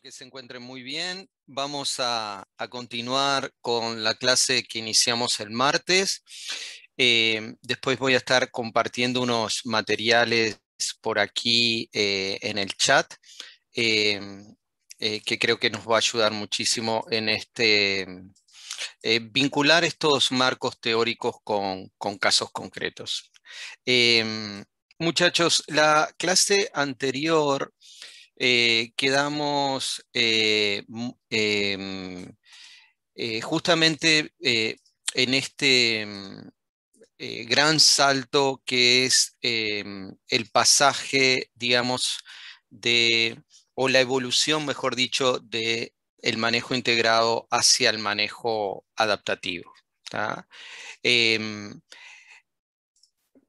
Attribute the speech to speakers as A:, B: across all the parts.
A: que se encuentren muy bien. Vamos a, continuar con la clase que iniciamos el martes. Eh, después voy a estar compartiendo unos materiales por aquí eh, en el chat eh, que creo que nos va a ayudar muchísimo en este vincular estos marcos teóricos con, con casos concretos. muchachos, la clase anterior eh, quedamos eh, em, eh, justamente en este mm, gran salto que es em, el pasaje, digamos, de, o la evolución, mejor dicho, de manejo integrado hacia el manejo adaptativo. Em,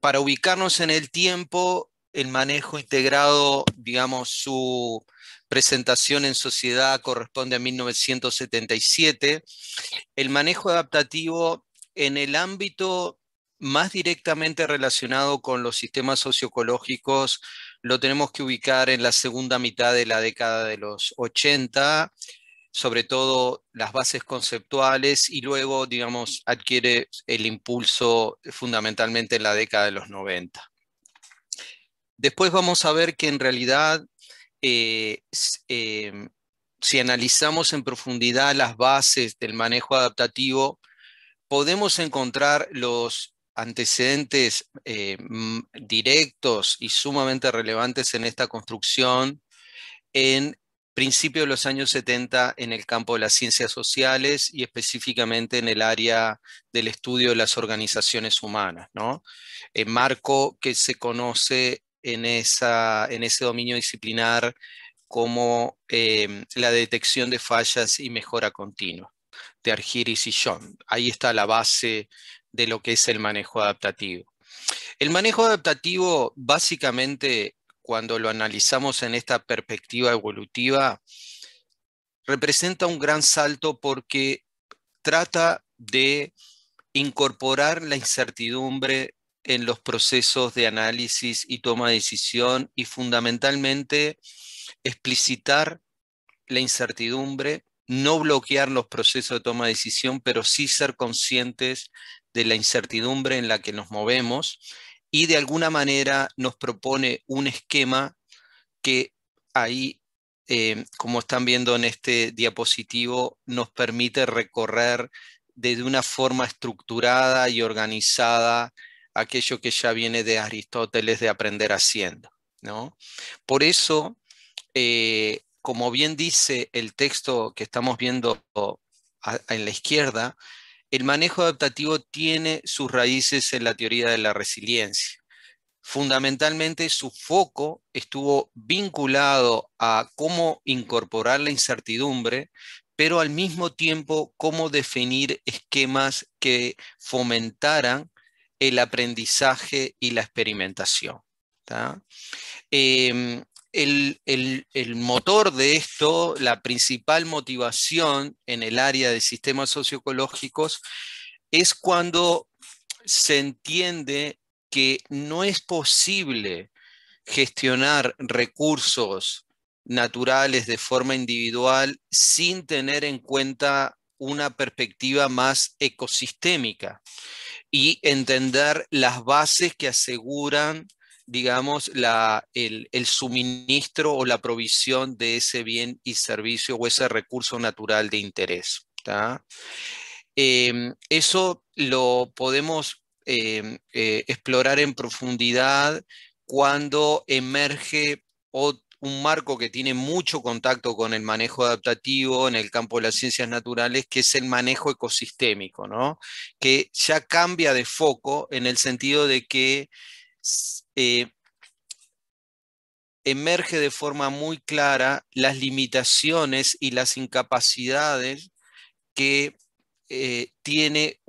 A: para ubicarnos en el tiempo, el manejo integrado, digamos, su presentación en sociedad corresponde a 1977. El manejo adaptativo en el ámbito más directamente relacionado con los sistemas socioecológicos lo tenemos que ubicar en la segunda mitad de la década de los 80, sobre todo las bases conceptuales y luego, digamos, adquiere el impulso fundamentalmente en la década de los 90. Después vamos a ver que en realidad, eh, em, si analizamos en profundidad las bases del manejo adaptativo, podemos encontrar los antecedentes eh, directos y sumamente relevantes en esta construcción en principios de los años 70 en el campo de las ciencias sociales y específicamente en el área del estudio de las organizaciones humanas, ¿no? El marco que se conoce en, ese dominio disciplinar como em, la detección de fallas y mejora continua de Argiris y John. Ahí está la base de lo que es el manejo adaptativo. El manejo adaptativo, básicamente, cuando lo analizamos en esta perspectiva evolutiva, representa un gran salto porque trata de incorporar la incertidumbre en los procesos de análisis y toma de decisión y fundamentalmente explicitar la incertidumbre, no bloquear los procesos de toma de decisión, pero sí ser conscientes de la incertidumbre en la que nos movemos y de alguna manera nos propone un esquema que ahí, eh, como están viendo en este diapositivo, nos permite recorrer desde una forma estructurada y organizada aquello que ya viene de Aristóteles de aprender haciendo. ¿no? Por eso, eh, como bien dice el texto que estamos viendo en la izquierda, el manejo adaptativo tiene sus raíces en la teoría de la resiliencia. Fundamentalmente su foco estuvo vinculado a cómo incorporar la incertidumbre, pero al mismo tiempo cómo definir esquemas que fomentaran el aprendizaje y la experimentación. Em, el, el, motor de esto, la principal motivación en el área de sistemas socioecológicos, es cuando se entiende que no es posible gestionar recursos naturales de forma individual sin tener en cuenta una perspectiva más ecosistémica y entender las bases que aseguran, digamos, la, el, suministro o la provisión de ese bien y servicio o ese recurso natural de interés. Em, eso lo podemos em, eh, explorar en profundidad cuando emerge otro un marco que tiene mucho contacto con el manejo adaptativo en el campo de las ciencias naturales, que es el manejo ecosistémico, ¿no? que ya cambia de foco en el sentido de que eh, emerge de forma muy clara las limitaciones y las incapacidades que eh, tiene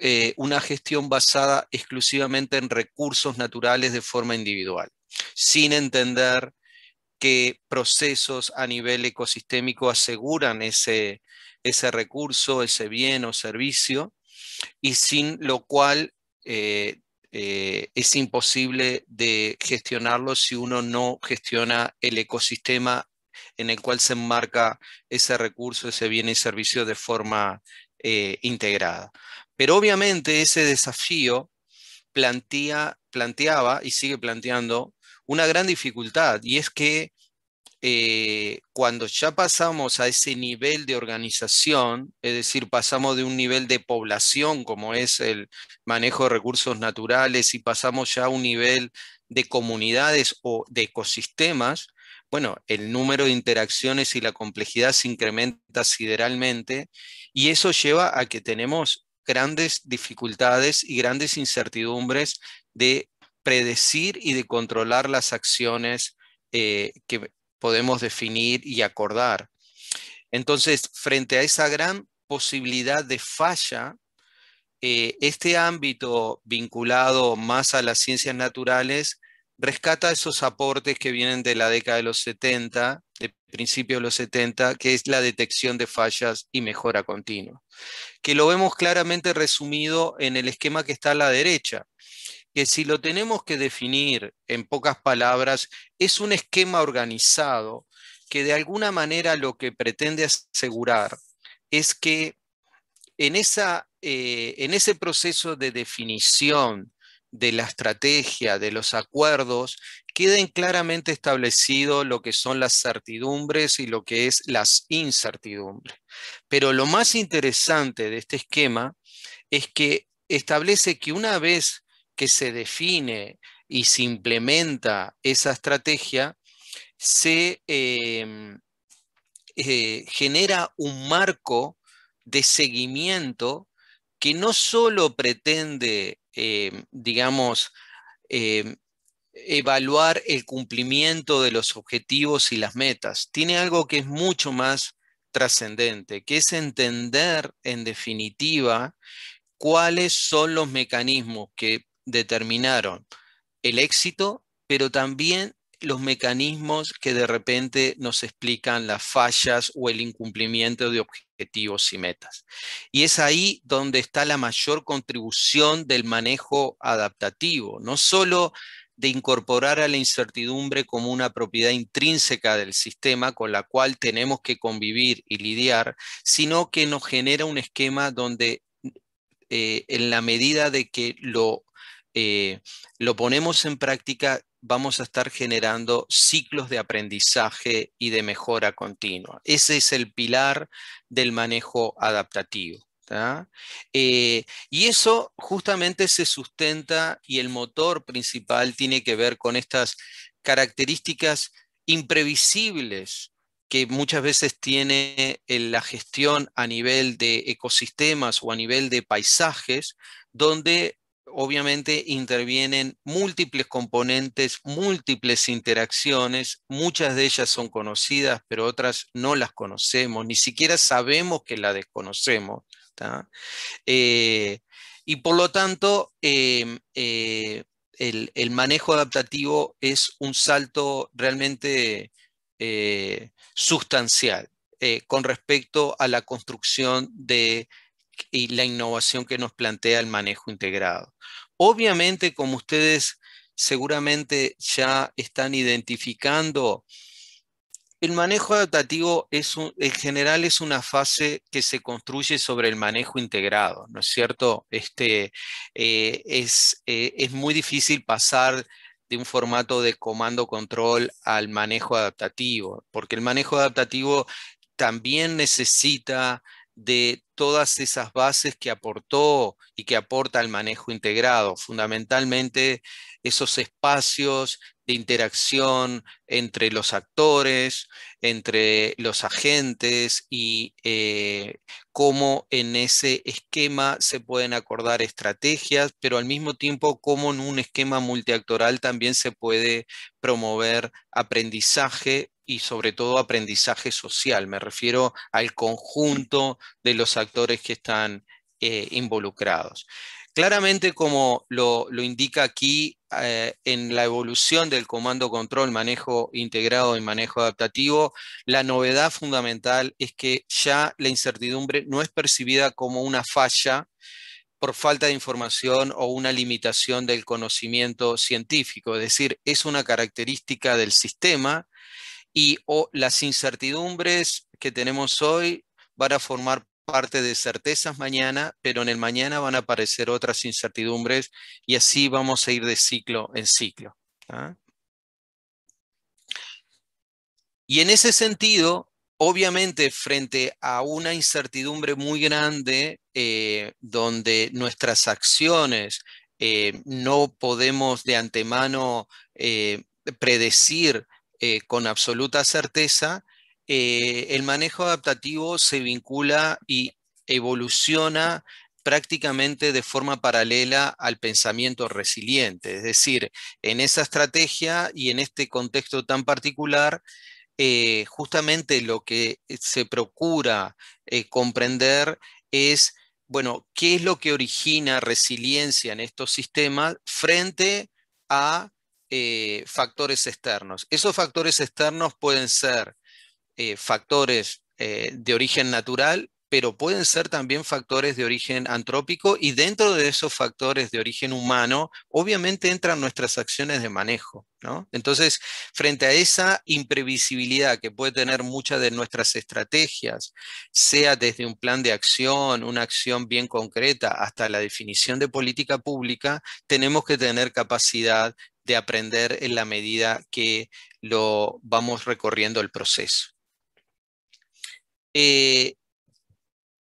A: eh, una gestión basada exclusivamente en recursos naturales de forma individual, sin entender qué procesos a nivel ecosistémico aseguran ese, ese recurso, ese bien o servicio, y sin lo cual eh, eh, es imposible de gestionarlo si uno no gestiona el ecosistema en el cual se enmarca ese recurso, ese bien y servicio de forma eh, integrada. Pero obviamente ese desafío plantea, planteaba y sigue planteando una gran dificultad y es que eh, cuando ya pasamos a ese nivel de organización, es decir, pasamos de un nivel de población como es el manejo de recursos naturales y pasamos ya a un nivel de comunidades o de ecosistemas, bueno, el número de interacciones y la complejidad se incrementa sideralmente y eso lleva a que tenemos grandes dificultades y grandes incertidumbres de predecir y de controlar las acciones eh, que podemos definir y acordar. Entonces, frente a esa gran posibilidad de falla, eh, este ámbito vinculado más a las ciencias naturales rescata esos aportes que vienen de la década de los 70, de principios de los 70, que es la detección de fallas y mejora continua, que lo vemos claramente resumido en el esquema que está a la derecha que si lo tenemos que definir en pocas palabras, es un esquema organizado que de alguna manera lo que pretende asegurar es que en, esa, eh, en ese proceso de definición de la estrategia, de los acuerdos, queden claramente establecidos lo que son las certidumbres y lo que es las incertidumbres. Pero lo más interesante de este esquema es que establece que una vez que se define y se implementa esa estrategia, se em, eh, genera un marco de seguimiento que no solo pretende, em, digamos, em, evaluar el cumplimiento de los objetivos y las metas, tiene algo que es mucho más trascendente, que es entender en definitiva cuáles son los mecanismos que determinaron el éxito, pero también los mecanismos que de repente nos explican las fallas o el incumplimiento de objetivos y metas. Y es ahí donde está la mayor contribución del manejo adaptativo, no solo de incorporar a la incertidumbre como una propiedad intrínseca del sistema con la cual tenemos que convivir y lidiar, sino que nos genera un esquema donde eh, en la medida de que lo eh, lo ponemos en práctica, vamos a estar generando ciclos de aprendizaje y de mejora continua. Ese es el pilar del manejo adaptativo. Eh, y eso justamente se sustenta y el motor principal tiene que ver con estas características imprevisibles que muchas veces tiene la gestión a nivel de ecosistemas o a nivel de paisajes, donde obviamente intervienen múltiples componentes, múltiples interacciones, muchas de ellas son conocidas, pero otras no las conocemos, ni siquiera sabemos que las desconocemos. Eh, y por lo tanto, em, eh, el, manejo adaptativo es un salto realmente eh, sustancial con respecto a la construcción de y la innovación que nos plantea el manejo integrado. Obviamente, como ustedes seguramente ya están identificando, el manejo adaptativo es en general es una fase que se construye sobre el manejo integrado, ¿no es cierto? Este, eh, es, eh, es muy difícil pasar de un formato de comando-control al manejo adaptativo, porque el manejo adaptativo también necesita de todas esas bases que aportó y que aporta el manejo integrado, fundamentalmente esos espacios de interacción entre los actores, entre los agentes y eh, cómo en ese esquema se pueden acordar estrategias, pero al mismo tiempo cómo en un esquema multiactoral también se puede promover aprendizaje y sobre todo aprendizaje social. Me refiero al conjunto de los actores que están eh, involucrados. Claramente, como lo, indica aquí, eh, en la evolución del comando control, manejo integrado y manejo adaptativo, la novedad fundamental es que ya la incertidumbre no es percibida como una falla, por falta de información o una limitación del conocimiento científico. Es decir, es una característica del sistema y las incertidumbres que tenemos hoy van a formar parte de certezas mañana, pero en el mañana van a aparecer otras incertidumbres y así vamos a ir de ciclo en ciclo. ¿ah? Y en ese sentido, obviamente frente a una incertidumbre muy grande eh, donde nuestras acciones eh, no podemos de antemano eh, predecir eh, con absoluta certeza, eh, el manejo adaptativo se vincula y evoluciona prácticamente de forma paralela al pensamiento resiliente. Es decir, en esa estrategia y en este contexto tan particular, eh, justamente lo que se procura comprender es, bueno, qué es lo que origina resiliencia en estos sistemas frente a eh, factores externos. Esos factores externos pueden ser eh, factores eh, de origen natural, pero pueden ser también factores de origen antrópico y dentro de esos factores de origen humano, obviamente entran nuestras acciones de manejo. Entonces, frente a esa imprevisibilidad que puede tener muchas de nuestras estrategias, sea desde un plan de acción, una acción bien concreta, hasta la definición de política pública, tenemos que tener capacidad de aprender en la medida que lo vamos recorriendo el proceso. Eh,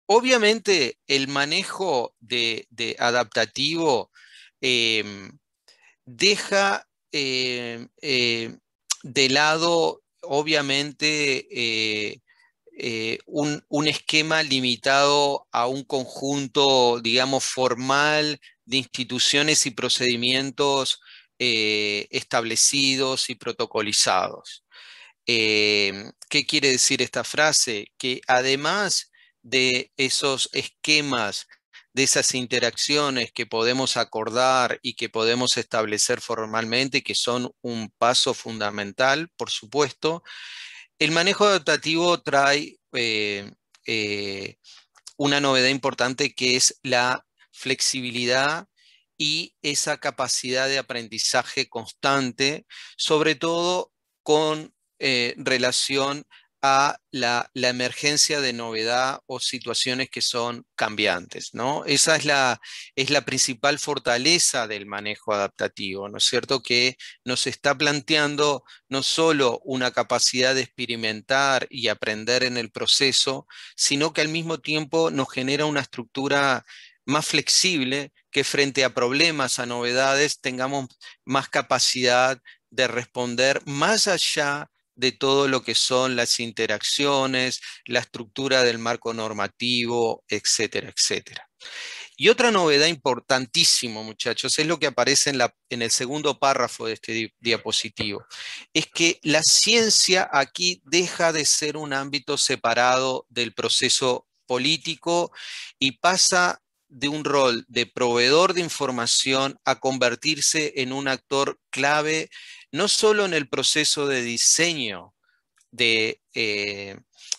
A: obviamente, el manejo de, adaptativo em, deja em, em, de lado, obviamente, eh, eh, un, esquema limitado a un conjunto, digamos, formal de instituciones y procedimientos eh, establecidos y protocolizados. Em, ¿Qué quiere decir esta frase? Que además de esos esquemas, de esas interacciones que podemos acordar y que podemos establecer formalmente, que son un paso fundamental, por supuesto, el manejo adaptativo trae eh, eh, una novedad importante que es la flexibilidad y esa capacidad de aprendizaje constante, sobre todo con eh, relación a la, emergencia de novedad o situaciones que son cambiantes, ¿no? Esa es la, es la principal fortaleza del manejo adaptativo, ¿no es cierto? Que nos está planteando no solo una capacidad de experimentar y aprender en el proceso, sino que al mismo tiempo nos genera una estructura más flexible, que frente a problemas, a novedades, tengamos más capacidad de responder más allá de todo lo que son las interacciones, la estructura del marco normativo, etcétera, etcétera. Y otra novedad importantísima, muchachos, es lo que aparece en, la, en el segundo párrafo de este diapositivo, es que la ciencia aquí deja de ser un ámbito separado del proceso político y pasa de un rol de proveedor de información a convertirse en un actor clave, no solo en el proceso de diseño de, eh,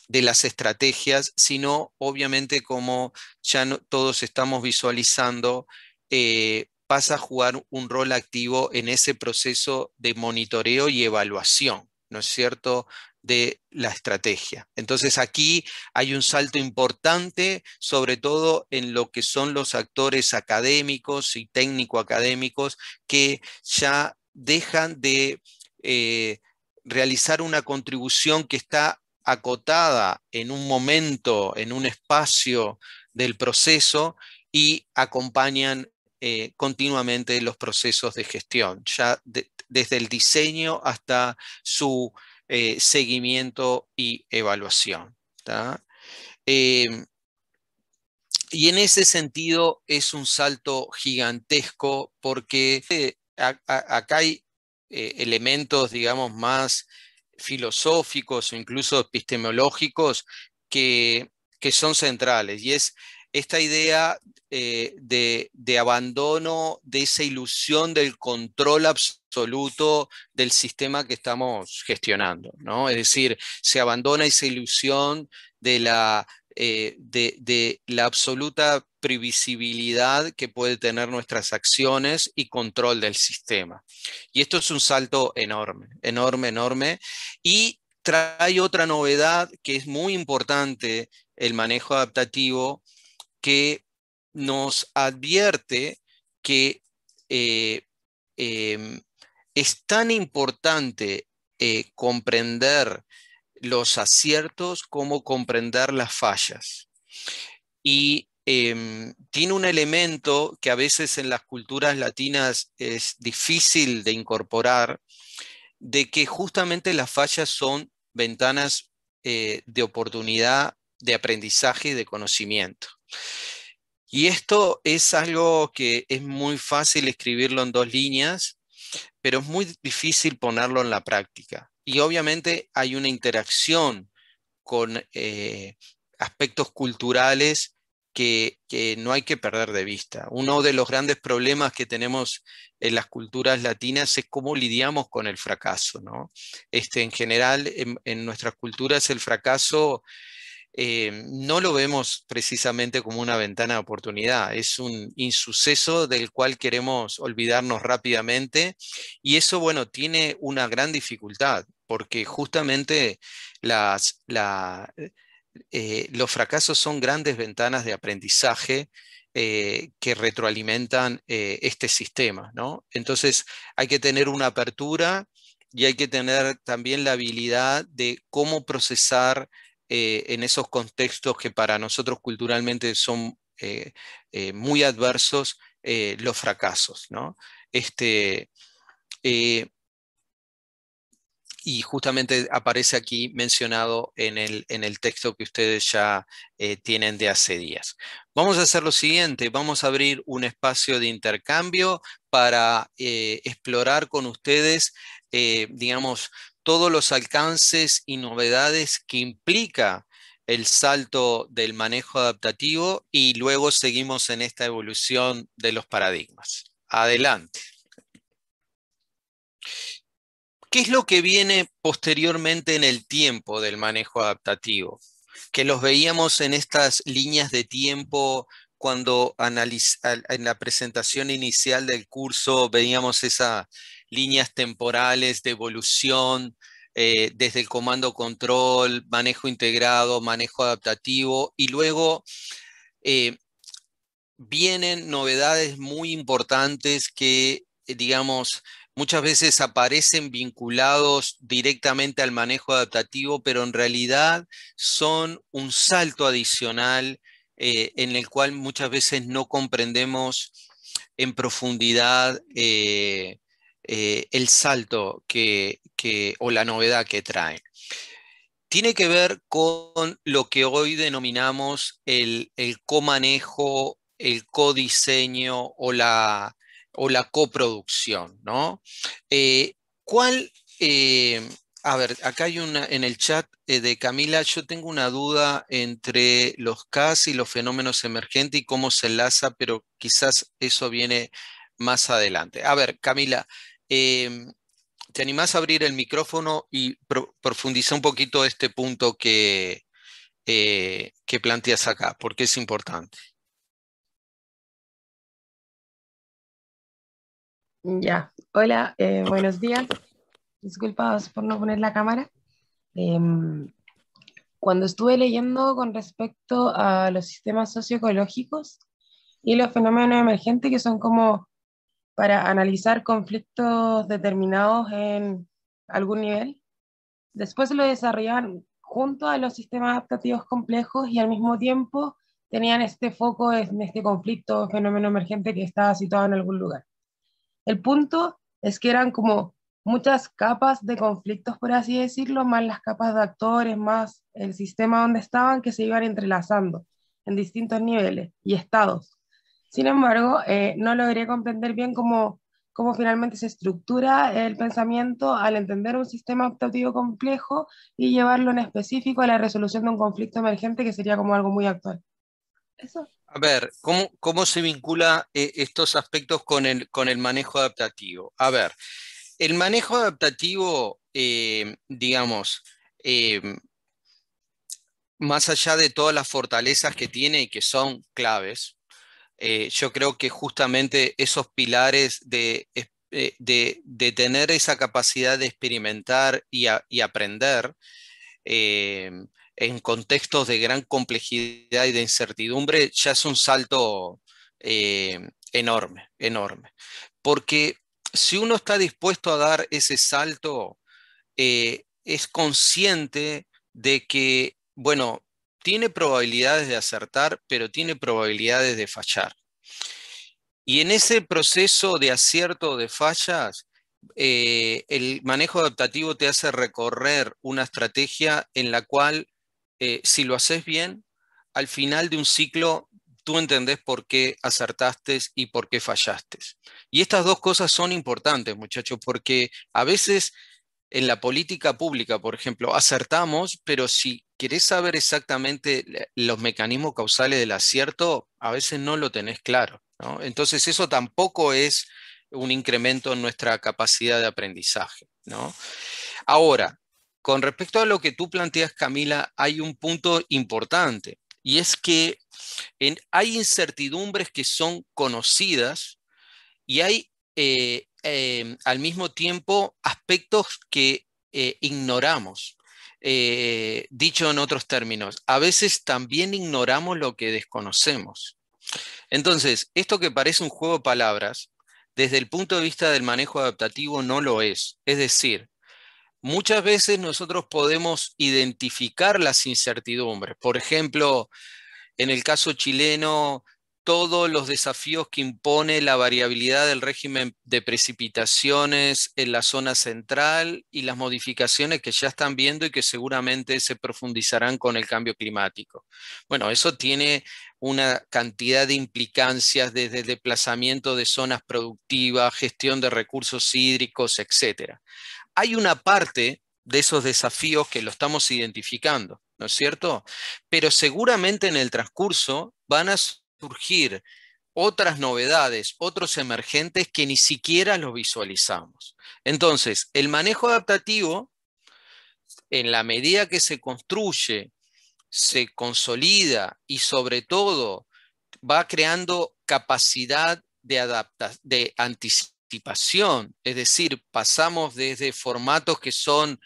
A: las estrategias, sino obviamente como ya todos estamos visualizando, eh, pasa a jugar un rol activo en ese proceso de monitoreo y evaluación, ¿no es cierto? de la estrategia. Entonces aquí hay un salto importante, sobre todo en lo que son los actores académicos y técnico-académicos que ya dejan de eh, realizar una contribución que está acotada en un momento, en un espacio del proceso y acompañan eh, continuamente los procesos de gestión, ya desde el diseño hasta su eh, seguimiento y evaluación. Em, y en ese sentido es un salto gigantesco porque eh, acá hay eh, elementos, digamos, más filosóficos o incluso epistemológicos que, que son centrales y es esta idea eh, de, abandono de esa ilusión del control absoluto del sistema que estamos gestionando, ¿no? Es decir, se abandona esa ilusión eh, de la, absoluta previsibilidad que puede tener nuestras acciones y control del sistema. Y esto es un salto enorme, enorme, enorme. Y trae otra novedad que es muy importante el manejo adaptativo, que nos advierte que eh, em, es tan importante eh, comprender los aciertos como comprender las fallas. Y em, tiene un elemento que a veces en las culturas latinas es difícil de incorporar, de que justamente las fallas son ventanas eh, de oportunidad de aprendizaje y de conocimiento. Y esto es algo que es muy fácil escribirlo en dos líneas, pero es muy difícil ponerlo en la práctica. Y obviamente hay una interacción con eh, aspectos culturales que, no hay que perder de vista. Uno de los grandes problemas que tenemos en las culturas latinas es cómo lidiamos con el fracaso. ¿no? Este, en general, en nuestras culturas, el fracaso eh, no lo vemos precisamente como una ventana de oportunidad, es un insuceso del cual queremos olvidarnos rápidamente y eso, bueno, tiene una gran dificultad porque justamente las, eh, los fracasos son grandes ventanas de aprendizaje eh, que retroalimentan este sistema. ¿no? Entonces hay que tener una apertura y hay que tener también la habilidad de cómo procesar eh, en esos contextos que para nosotros culturalmente son eh, eh, muy adversos, los fracasos. Este, y justamente aparece aquí mencionado en el, texto que ustedes ya tienen de hace días. Vamos a hacer lo siguiente, vamos a abrir un espacio de intercambio para explorar con ustedes, digamos, todos los alcances y novedades que implica el salto del manejo adaptativo y luego seguimos en esta evolución de los paradigmas. Adelante. ¿Qué es lo que viene posteriormente en el tiempo del manejo adaptativo? Que los veíamos en estas líneas de tiempo cuando en la presentación inicial del curso veíamos esa, líneas temporales de evolución, eh, desde el comando control, manejo integrado, manejo adaptativo, y luego eh, vienen novedades muy importantes que, eh, digamos, muchas veces aparecen vinculados directamente al manejo adaptativo, pero en realidad son un salto adicional en el cual muchas veces no comprendemos en profundidad eh, el salto que, o la novedad que trae? Tiene que ver con lo que hoy denominamos el, el comanejo, el codiseño o la, o la coproducción, ¿no? Eh, ¿Cuál, eh, a ver, acá hay una, en el chat de Camila, yo tengo una duda entre los CAS y los fenómenos emergentes y cómo se enlaza, pero quizás eso viene más adelante. A ver, Camila, Em, ¿Te animás a abrir el micrófono y profundizar un poquito este punto que, eh, que planteas acá? Porque es importante.
B: Ya, hola, eh, buenos días. Disculpados por no poner la cámara. Em, cuando estuve leyendo con respecto a los sistemas socioecológicos y los fenómenos emergentes, que son como para analizar conflictos determinados en algún nivel. Después lo desarrollaban junto a los sistemas adaptativos complejos y al mismo tiempo tenían este foco en este conflicto fenómeno emergente que estaba situado en algún lugar. El punto es que eran como muchas capas de conflictos, por así decirlo, más las capas de actores, más el sistema donde estaban, que se iban entrelazando en distintos niveles y estados. Sin embargo, eh, no logré comprender bien cómo, finalmente se estructura el pensamiento al entender un sistema adaptativo complejo y llevarlo en específico a la resolución de un conflicto emergente que sería como algo muy actual.
A: A ver, ¿cómo, se vincula eh, estos aspectos con el, manejo adaptativo? A ver, el manejo adaptativo, eh, digamos, más allá de todas las fortalezas que tiene y que son claves, eh, yo creo que justamente esos pilares de, eh, tener esa capacidad de experimentar y, aprender eh, en contextos de gran complejidad y de incertidumbre ya es un salto enorme, enorme. Porque si uno está dispuesto a dar ese salto, es consciente de que, bueno, tiene probabilidades de acertar, pero tiene probabilidades de fallar. Y en ese proceso de acierto o de fallas, eh, el manejo adaptativo te hace recorrer una estrategia en la cual, eh, si lo haces bien, al final de un ciclo, tú entendés por qué acertaste y por qué fallaste. Y estas dos cosas son importantes, muchachos, porque a veces en la política pública, por ejemplo, acertamos, pero si querés saber exactamente los mecanismos causales del acierto, a veces no lo tenés claro. ¿no? Entonces eso tampoco es un incremento en nuestra capacidad de aprendizaje. ¿no? Ahora, con respecto a lo que tú planteas, Camila, hay un punto importante y es que hay incertidumbres que son conocidas y hay eh, eh, al mismo tiempo aspectos que eh, ignoramos. Eh, dicho en otros términos, a veces también ignoramos lo que desconocemos. Entonces, esto que parece un juego de palabras, desde el punto de vista del manejo adaptativo no lo es. Es decir, muchas veces nosotros podemos identificar las incertidumbres. Por ejemplo, en el caso chileno, todos los desafíos que impone la variabilidad del régimen de precipitaciones en la zona central y las modificaciones que ya están viendo y que seguramente se profundizarán con el cambio climático. Bueno, eso tiene una cantidad de implicancias desde desplazamiento de zonas productivas, gestión de recursos hídricos, etc. Hay una parte de esos desafíos que lo estamos identificando, ¿no es cierto? Pero seguramente en el transcurso van a surgir otras novedades, otros emergentes que ni siquiera los visualizamos. Entonces, el manejo adaptativo, en la medida que se construye, se consolida y sobre todo va creando capacidad de, adapta de anticipación, es decir, pasamos desde formatos que son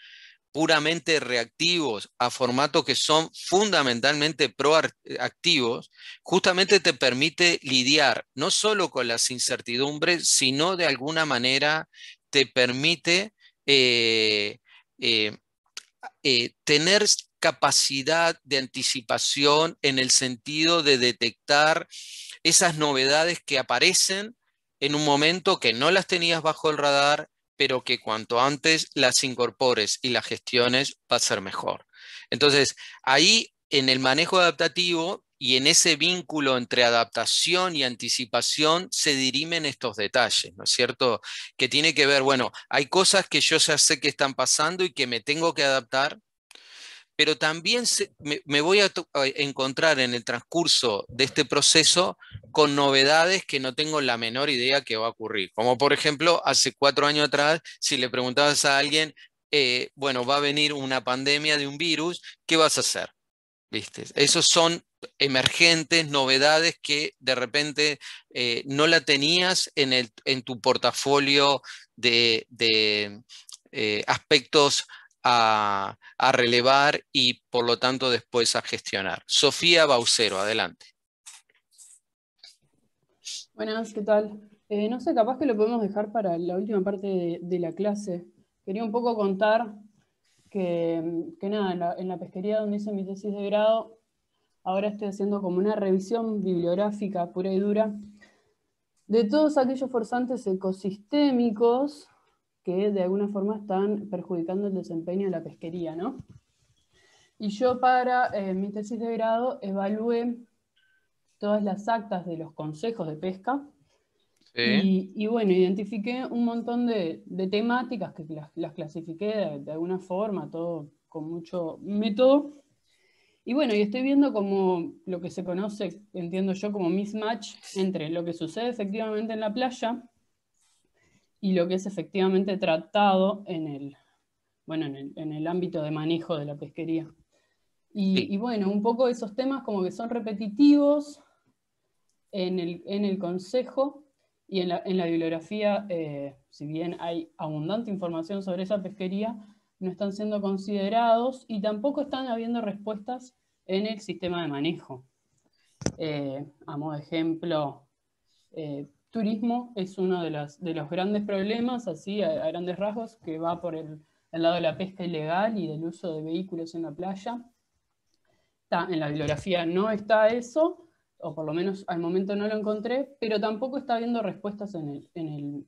A: puramente reactivos a formatos que son fundamentalmente proactivos, justamente te permite lidiar no solo con las incertidumbres, sino de alguna manera te permite eh, eh, eh, tener capacidad de anticipación en el sentido de detectar esas novedades que aparecen en un momento que no las tenías bajo el radar, pero que cuanto antes las incorpores y las gestiones va a ser mejor. Entonces, ahí en el manejo adaptativo y en ese vínculo entre adaptación y anticipación se dirimen estos detalles, ¿no es cierto? Que tiene que ver, bueno, hay cosas que yo ya sé que están pasando y que me tengo que adaptar, pero también me, voy a, encontrar en el transcurso de este proceso con novedades que no tengo la menor idea que va a ocurrir. Como por ejemplo, hace cuatro años atrás, si le preguntabas a alguien, eh, bueno, va a venir una pandemia de un virus, ¿qué vas a hacer? ¿Viste? Esos son emergentes, novedades que de repente eh, no la tenías en, el, en tu portafolio de, de eh, aspectos a, relevar y por lo tanto después a gestionar. Sofía Baucero, adelante.
C: Buenas, ¿qué tal? Eh, no sé, capaz que lo podemos dejar para la última parte de, la clase. Quería un poco contar que, nada, en la, en la, pesquería donde hice mi tesis de grado, ahora estoy haciendo como una revisión bibliográfica pura y dura de todos aquellos forzantes ecosistémicos que de alguna forma están perjudicando el desempeño de la pesquería. ¿no? Y yo para eh, mi tesis de grado evalué todas las actas de los consejos de pesca. Y, bueno, identifiqué un montón de, temáticas que las, clasifiqué de, de, alguna forma, todo con mucho método. Y bueno, y estoy viendo como lo que se conoce, entiendo yo, como mismatch entre lo que sucede efectivamente en la playa y lo que es efectivamente tratado en el, bueno, en ámbito de manejo de la pesquería. Y, bueno, un poco esos temas como que son repetitivos en el, Consejo y en la, bibliografía, eh, si bien hay abundante información sobre esa pesquería, no están siendo considerados y tampoco están habiendo respuestas en el sistema de manejo. Eh, a modo de ejemplo, eh, turismo es uno de, las, de los grandes problemas, así a, grandes rasgos, que va por el, lado de la pesca ilegal y del uso de vehículos en la playa. Está, en la bibliografía no está eso, o por lo menos al momento no lo encontré, pero tampoco está habiendo respuestas en el,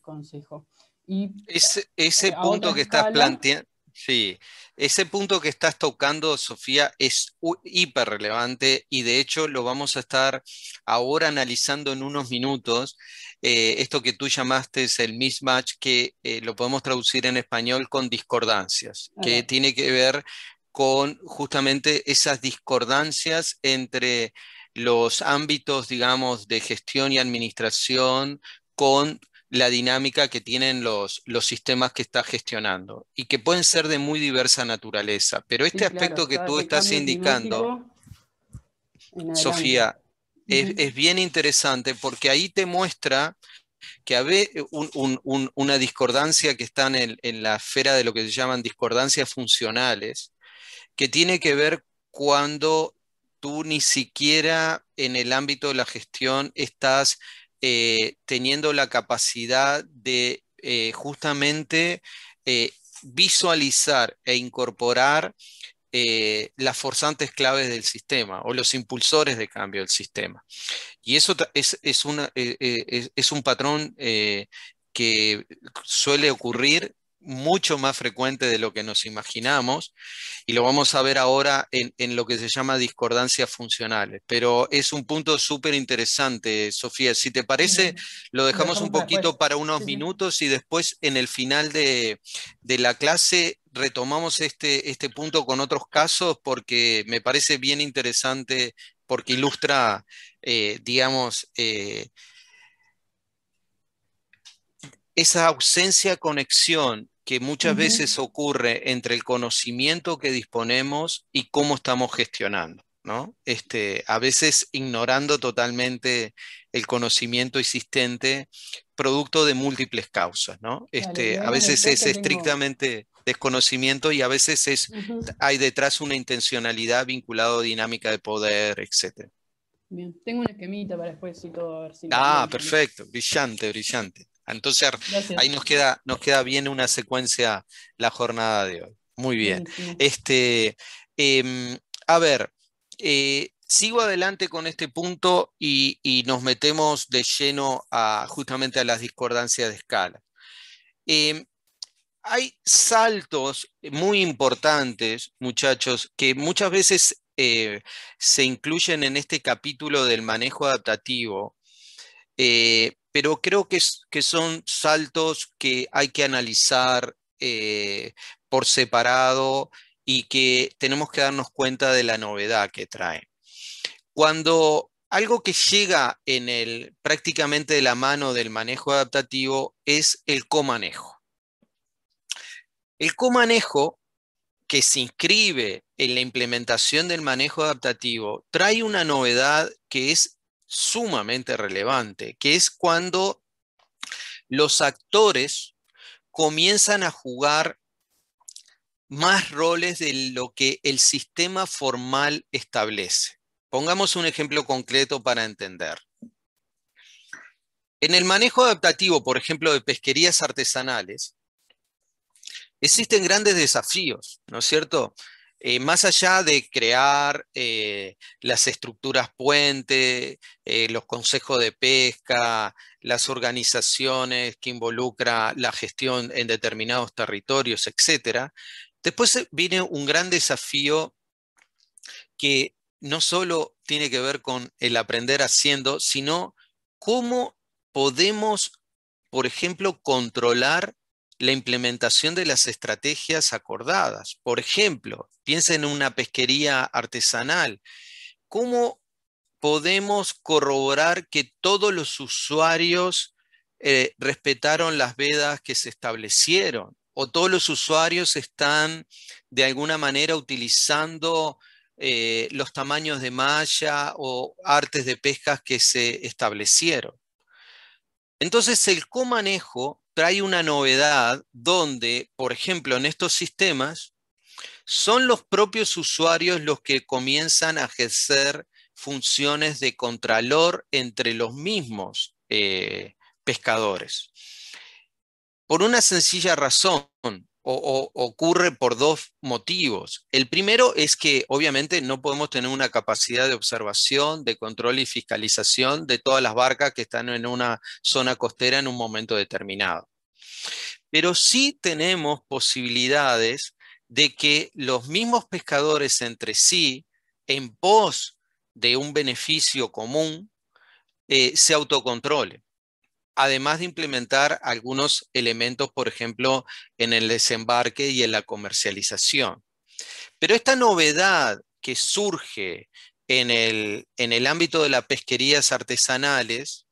C: Consejo. ese, punto que estás planteando,
A: Sí, ese punto que estás tocando, Sofía, es hiper relevante y de hecho lo vamos a estar ahora analizando en unos minutos. Eh, esto que tú llamaste es el mismatch, que eh, lo podemos traducir en español con discordancias, que tiene que ver con justamente esas discordancias entre los ámbitos, digamos, de gestión y administración con la dinámica que tienen los, los sistemas que está gestionando y que pueden ser de muy diversa naturaleza. Pero este aspecto que tú estás indicando,
D: Sofía,
A: es, bien interesante porque ahí te muestra que hay una discordancia que está en, en, la esfera de lo que se llaman discordancias funcionales, que tiene que ver cuando tú ni siquiera en el ámbito de la gestión estás eh, teniendo la capacidad de eh, justamente eh, visualizar e incorporar las forzantes claves del sistema o los impulsores de cambio del sistema. Y eso es, es, es un patrón que suele ocurrir mucho más frecuente de lo que nos imaginamos y lo vamos a ver ahora en, lo que se llama discordancias funcionales. Pero es un punto súper interesante, Sofía. Si te parece, lo dejamos un poquito para unos minutos y después en el final de, la clase retomamos este, este punto con otros casos porque me parece bien interesante porque ilustra, eh, digamos, eh, esa ausencia de conexión que muchas veces ocurre entre el conocimiento que disponemos y cómo estamos gestionando. ¿no? Este, a veces ignorando totalmente el conocimiento existente, producto de múltiples causas, ¿no? Este, a veces es estrictamente desconocimiento y a veces es, hay detrás una intencionalidad vinculada a dinámica de poder, etc.
C: tengo una esquemita para después todo, Ah, perfecto,
A: brillante, brillante. Entonces ahí nos queda, nos queda bien una secuencia la jornada de hoy. Muy bien. Este, em, a ver, eh, sigo adelante con este punto y, nos metemos de lleno a, justamente a las discordancias de escala. Em, hay saltos muy importantes, muchachos, que muchas veces eh, se incluyen en este capítulo del manejo adaptativo, eh, pero creo que, son saltos que hay que analizar eh, por separado y que tenemos que darnos cuenta de la novedad que trae. Cuando algo que llega en el prácticamente de la mano del manejo adaptativo es el comanejo. El comanejo que se inscribe en la implementación del manejo adaptativo trae una novedad que es sumamente relevante, que es cuando los actores comienzan a jugar más roles de lo que el sistema formal establece. Pongamos un ejemplo concreto para entender. En el manejo adaptativo, por ejemplo, de pesquerías artesanales, existen grandes desafíos, ¿no es cierto? Eh, más allá de crear eh, las estructuras puente, eh, los consejos de pesca, las organizaciones que involucra la gestión en determinados territorios, etc., después viene un gran desafío que no solo tiene que ver con el aprender haciendo, sino cómo podemos, por ejemplo, controlar la implementación de las estrategias acordadas. Por ejemplo, piensa en una pesquería artesanal. ¿Cómo podemos corroborar que todos los usuarios eh, respetaron las vedas que se establecieron? ¿O todos los usuarios están de alguna manera utilizando eh, los tamaños de malla o artes de pesca que se establecieron? Entonces, el comanejo hay una novedad donde, por ejemplo, en estos sistemas, son los propios usuarios los que comienzan a ejercer funciones de contralor entre los mismos eh, pescadores. Por una sencilla razón, o, ocurre por dos motivos. El primero es que obviamente no podemos tener una capacidad de observación, de control y fiscalización de todas las barcas que están en una zona costera en un momento determinado pero sí tenemos posibilidades de que los mismos pescadores entre sí, en pos de un beneficio común, eh, se autocontrole. Además de implementar algunos elementos, por ejemplo, en el desembarque y en la comercialización. Pero esta novedad que surge en el ámbito de las pesquerías artesanales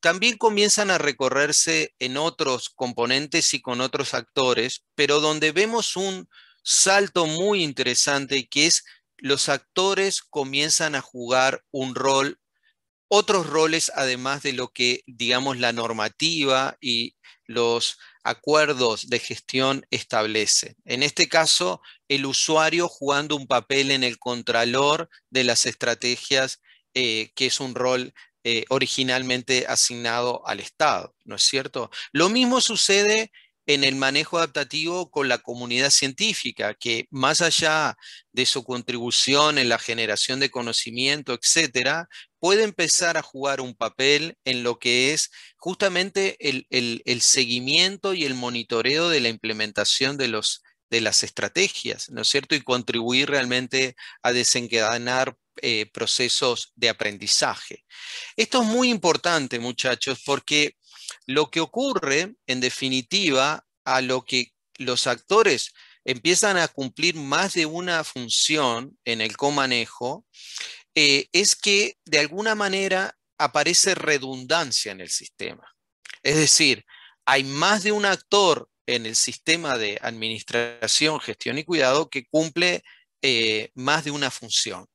A: también comienzan a recorrerse en otros componentes y con otros actores, pero donde vemos un salto muy interesante que es los actores comienzan a jugar un rol, otros roles además de lo que, digamos, la normativa y los acuerdos de gestión establecen. En este caso, el usuario jugando un papel en el contralor de las estrategias, eh, que es un rol eh, originalmente asignado al Estado, ¿no es cierto? Lo mismo sucede en el manejo adaptativo con la comunidad científica, que más allá de su contribución en la generación de conocimiento, etcétera, puede empezar a jugar un papel en lo que es justamente el, seguimiento y el monitoreo de la implementación de, los, de las estrategias, ¿no es cierto? Y contribuir realmente a desencadenar eh, procesos de aprendizaje. Esto es muy importante, muchachos, porque lo que ocurre, en definitiva, a lo que los actores empiezan a cumplir más de una función en el comanejo, eh, es que de alguna manera aparece redundancia en el sistema. Es decir, hay más de un actor en el sistema de administración, gestión y cuidado que cumple eh, más de una función.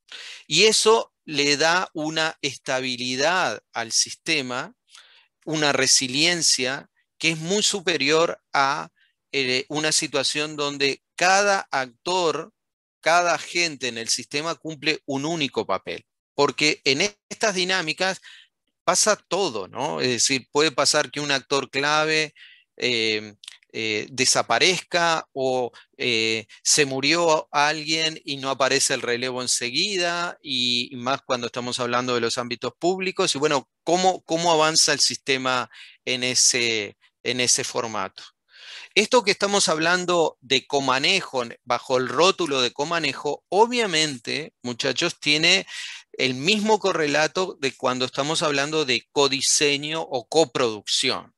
A: Y eso le da una estabilidad al sistema, una resiliencia que es muy superior a eh, una situación donde cada actor, cada agente en el sistema cumple un único papel. Porque en estas dinámicas pasa todo, ¿no? Es decir, puede pasar que un actor clave eh, eh, desaparezca o eh, se murió alguien y no aparece el relevo enseguida, y, más cuando estamos hablando de los ámbitos públicos, y bueno, ¿cómo, cómo avanza el sistema en ese, en ese formato? Esto que estamos hablando de comanejo, bajo el rótulo de comanejo, obviamente, muchachos, tiene el mismo correlato de cuando estamos hablando de codiseño o coproducción.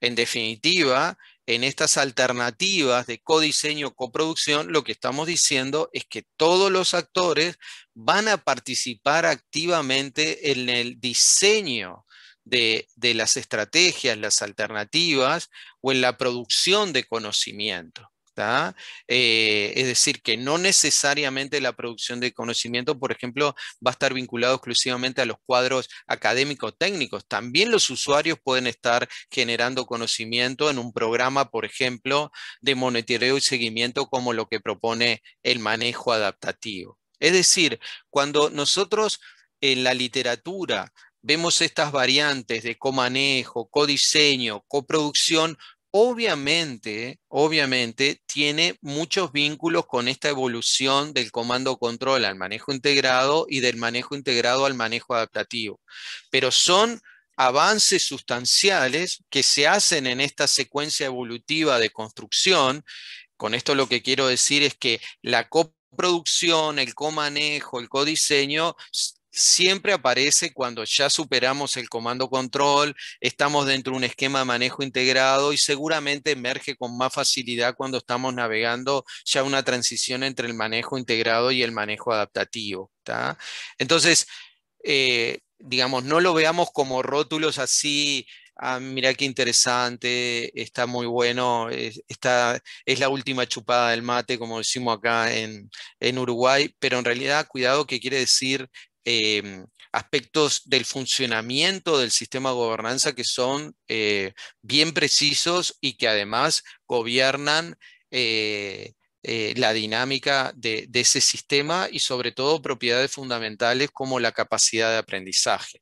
A: En definitiva, en estas alternativas de codiseño, coproducción, lo que estamos diciendo es que todos los actores van a participar activamente en el diseño de, de las estrategias, las alternativas o en la producción de conocimiento. Eh, es decir, que no necesariamente la producción de conocimiento, por ejemplo, va a estar vinculado exclusivamente a los cuadros académicos técnicos. También los usuarios pueden estar generando conocimiento en un programa, por ejemplo, de monitoreo y seguimiento como lo que propone el manejo adaptativo. Es decir, cuando nosotros en la literatura vemos estas variantes de comanejo, codiseño, coproducción, obviamente, obviamente tiene muchos vínculos con esta evolución del comando control al manejo integrado y del manejo integrado al manejo adaptativo. Pero son avances sustanciales que se hacen en esta secuencia evolutiva de construcción. Con esto lo que quiero decir es que la coproducción, el comanejo, el codiseño siempre aparece cuando ya superamos el comando control, estamos dentro de un esquema de manejo integrado y seguramente emerge con más facilidad cuando estamos navegando ya una transición entre el manejo integrado y el manejo adaptativo. Entonces, eh, digamos, no lo veamos como rótulos así ah, mira qué interesante, está muy bueno, es la última chupada del mate, como decimos acá en, en, Uruguay, pero en realidad, cuidado que quiere decir Em, aspectos del funcionamiento del sistema de gobernanza que son eh, bien precisos y que además gobiernan eh, eh, la dinámica de, ese sistema y sobre todo propiedades fundamentales como la capacidad de aprendizaje.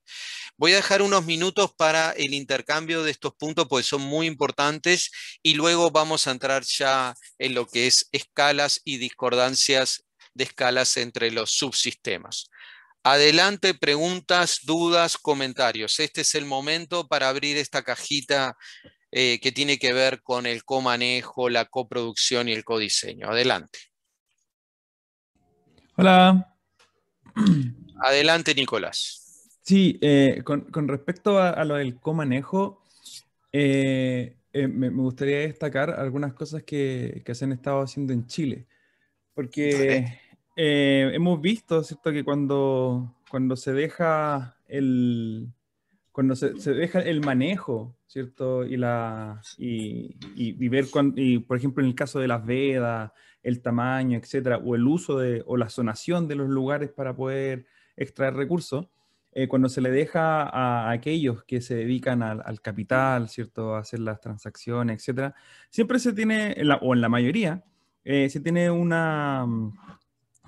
A: Voy a dejar unos minutos para el intercambio de estos puntos, porque son muy importantes, y luego vamos a entrar ya en lo que es escalas y discordancias de escalas entre los subsistemas. Adelante, preguntas, dudas, comentarios. Este es el momento para abrir esta cajita eh, que tiene que ver con el comanejo, la coproducción y el codiseño. Adelante. Hola. Adelante,
E: Nicolás.
F: Sí, eh, con, respecto a, lo del comanejo, eh, eh me, gustaría destacar algunas cosas que, que, se han estado haciendo en Chile. Porque eh, hemos visto, ¿cierto? Que cuando, cuando se deja el cuando se, deja el manejo, ¿cierto? Y la y, y, por ejemplo en el caso de las vedas, el tamaño, etcétera, o el uso de, o la zonación de los lugares para poder extraer recursos, eh, cuando se le deja a, aquellos que se dedican al, capital, ¿cierto? hacer las transacciones, etcétera, siempre se tiene, o en la mayoría, eh, se tiene una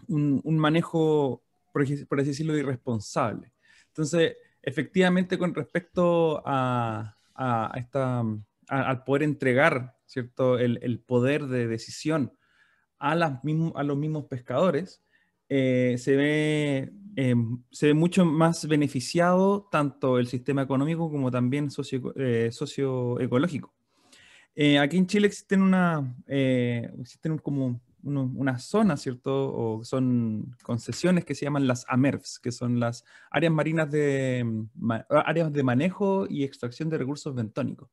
F: un, manejo, por, decirlo, irresponsable. Entonces, efectivamente, con respecto a, esta, mm, al poder entregar ¿cierto? El, poder de decisión a, las a los mismos pescadores, eh, se, ve, eh, se ve mucho más beneficiado tanto el sistema económico como también socio, eh, socioecológico. aquí en Chile existen, una, existen como una zona, ¿cierto? O son concesiones que se llaman las AMERFs, que son las áreas marinas de, mm, áreas de manejo y extracción de recursos bentónicos,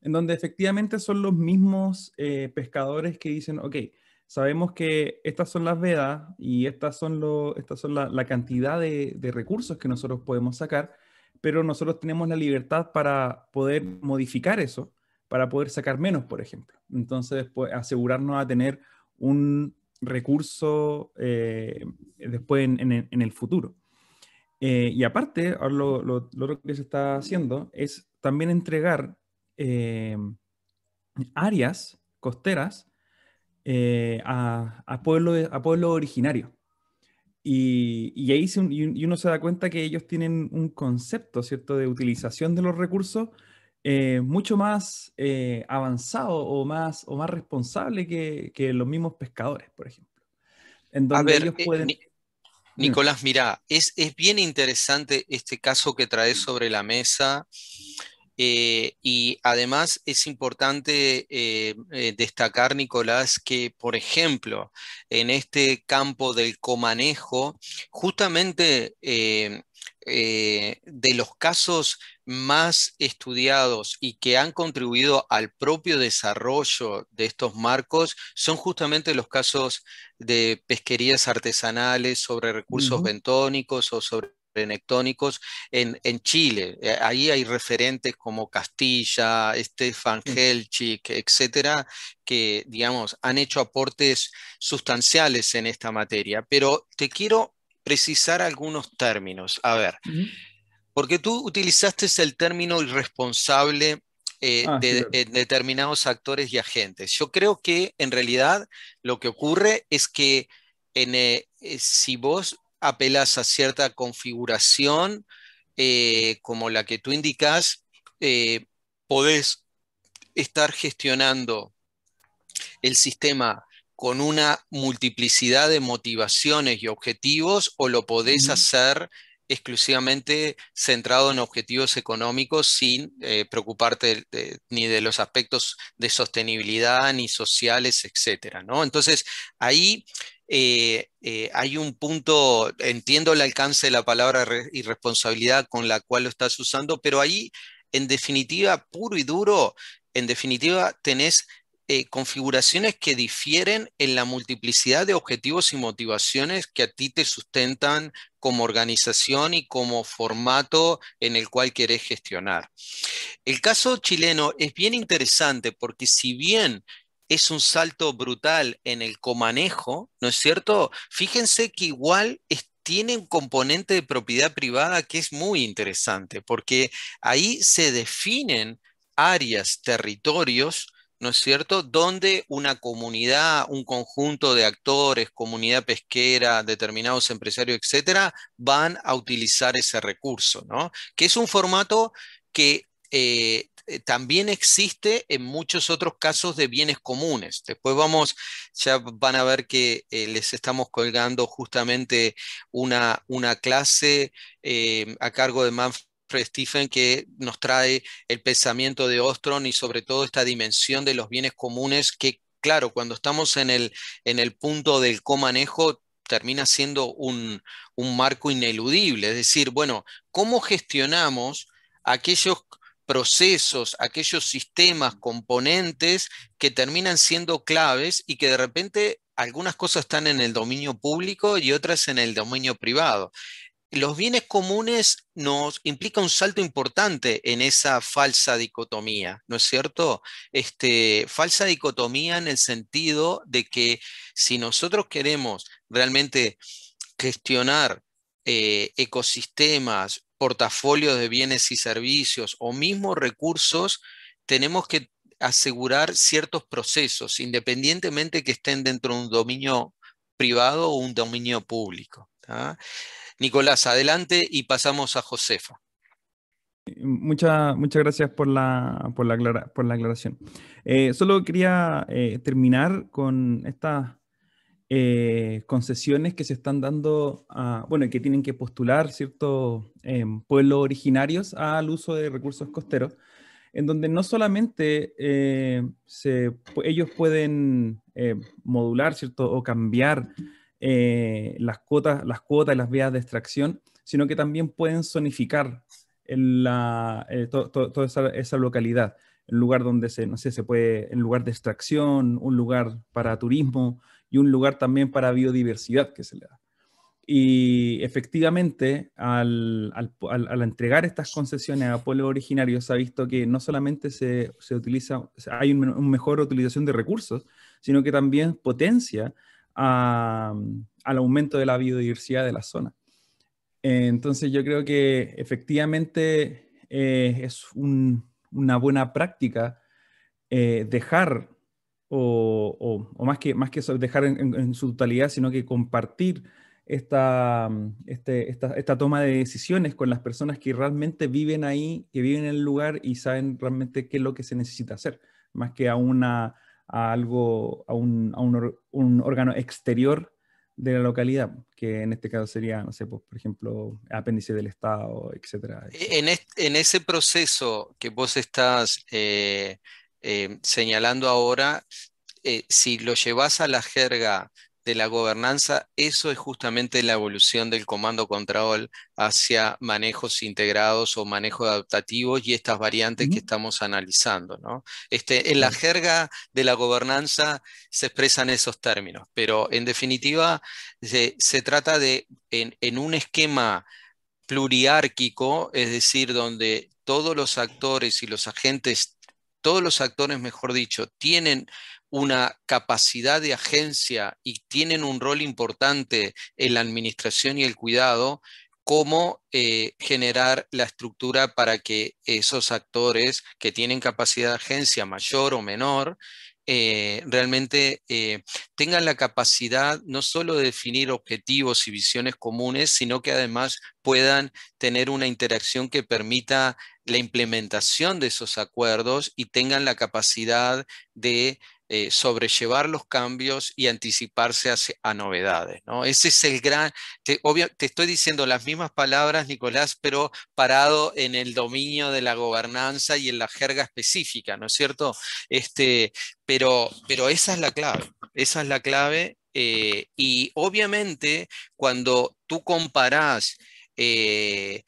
F: en donde efectivamente son los mismos eh, pescadores que dicen, ok, sabemos que estas son las vedas y estas son, estas son la, cantidad de, recursos que nosotros podemos sacar, pero nosotros tenemos la libertad para poder modificar eso, para poder sacar menos, por ejemplo. Entonces, después pues, asegurarnos a tener un recurso eh, después en, el futuro. Eh, y aparte, lo, otro que se está haciendo es también entregar eh, áreas costeras a, pueblos a pueblo originarios. Y, ahí uno se da cuenta que ellos tienen un concepto, ¿cierto?, de utilización de los recursos eh, mucho más eh, avanzado o más, o más responsable que, los mismos pescadores, por ejemplo.
B: En
A: donde ellos eh, pueden... Nicolás, mira, es, es, bien interesante este caso que traes sobre la mesa. y además es importante destacar, Nicolás, que, por ejemplo, en este campo del comanejo, justamente eh, de los casos más estudiados y que han contribuido al propio desarrollo de estos marcos son justamente los casos de pesquerías artesanales sobre recursos bentónicos o sobre nectónicos en, Chile. Eh, ahí hay referentes como Castilla, Estefan Helchik, etcétera, que, digamos, han hecho aportes sustanciales en esta materia. Pero te quiero precisar algunos términos. A ver, porque tú utilizaste el término irresponsable eh, ah, de, determinados actores y agentes. Yo creo que en realidad lo que ocurre es que eh, eh, si vos apelas a cierta configuración como la que tú indicas, podés estar gestionando el sistema con una multiplicidad de motivaciones y objetivos o lo podés hacer exclusivamente centrado en objetivos económicos sin eh, preocuparte ni de los aspectos de sostenibilidad ni sociales, etcétera, ¿no? Entonces, ahí eh, eh, hay un punto, entiendo el alcance de la palabra irresponsabilidad con la cual lo estás usando, pero ahí, en definitiva, puro y duro, en definitiva, tenés eh, configuraciones que difieren en la multiplicidad de objetivos y motivaciones que a ti te sustentan como organización y como formato en el cual querés gestionar. El caso chileno es bien interesante porque si bien es un salto brutal en el comanejo, ¿no es cierto? Fíjense que igual tiene un componente de propiedad privada que es muy interesante porque ahí se definen áreas, territorios, ¿no es cierto?, donde una comunidad, un conjunto de actores, comunidad pesquera, determinados empresarios, etcétera, van a utilizar ese recurso, ¿no? Que es un formato que eh, también existe en muchos otros casos de bienes comunes. Después vamos, ya van a ver que eh, les estamos colgando justamente una, una clase eh, a cargo de Manfred Stephen, que nos trae el pensamiento de Ostrom y sobre todo esta dimensión de los bienes comunes que, claro, cuando estamos en el, en el punto del comanejo, termina siendo un, un marco ineludible. Es decir, bueno, ¿cómo gestionamos aquellos procesos, aquellos sistemas, componentes que terminan siendo claves y que de repente algunas cosas están en el dominio público y otras en el dominio privado los bienes comunes nos implica un salto importante en esa falsa dicotomía, ¿no es cierto? Este, falsa dicotomía en el sentido de que si nosotros queremos realmente gestionar eh, ecosistemas, portafolios de bienes y servicios o mismos recursos, tenemos que asegurar ciertos procesos, independientemente que estén dentro de un dominio privado o un dominio público. Nicolás, adelante y pasamos a Josefa.
F: muchas gracias por la, por la, aclaración. Eh, solo quería eh, terminar con estas eh, concesiones que se están dando, bueno, que tienen que postular ciertos pueblos originarios al uso de recursos costeros, en donde no solamente ellos pueden modular, ¿cierto? O cambiar eh, las, cuotas, las cuotas y las vías de extracción, sino que también pueden zonificar eh, toda esa, localidad, el lugar donde se, no sé, se puede, un lugar de extracción, un lugar para turismo y un lugar también para biodiversidad que se le da. Y efectivamente, al, entregar estas concesiones a pueblos originarios, se ha visto que no solamente se, utiliza, hay una mejor utilización de recursos, sino que también potencia al aumento de la biodiversidad de la zona. Eh, entonces yo creo que efectivamente eh, es una buena práctica eh, dejar, o, más, que, más que dejar en, su totalidad, sino que compartir esta, este, esta, esta, toma de decisiones con las personas que realmente viven ahí, que viven en el lugar y saben realmente qué es lo que se necesita hacer, más que a una a algo, a un, órgano exterior de la localidad, que en este caso sería, no sé, pues, por ejemplo, apéndice del Estado, etc.
A: E, en, ese proceso que vos estás eh, eh, señalando ahora, eh, si lo llevas a la jerga de la gobernanza, eso es justamente la evolución del comando control hacia manejos integrados o manejos adaptativos y estas variantes que estamos analizando. ¿no? Este, en la jerga de la gobernanza se expresan esos términos, pero en definitiva se, trata de, en, en un esquema pluriárquico, es decir, donde todos los actores y los agentes, todos los actores, mejor dicho, tienen una capacidad de agencia y tienen un rol importante en la administración y el cuidado, cómo eh, generar la estructura para que esos actores que tienen capacidad de agencia mayor o menor eh, realmente eh, tengan la capacidad no solo de definir objetivos y visiones comunes, sino que además puedan tener una interacción que permita la implementación de esos acuerdos y tengan la capacidad de eh, sobrellevar los cambios y anticiparse a novedades. ¿no? Ese es el gran, te, obvio, te estoy diciendo las mismas palabras, Nicolás, pero parado en el dominio de la gobernanza y en la jerga específica, ¿no es cierto? Este, pero, pero esa es la clave, esa es la clave. Eh, y obviamente cuando tú comparas eh,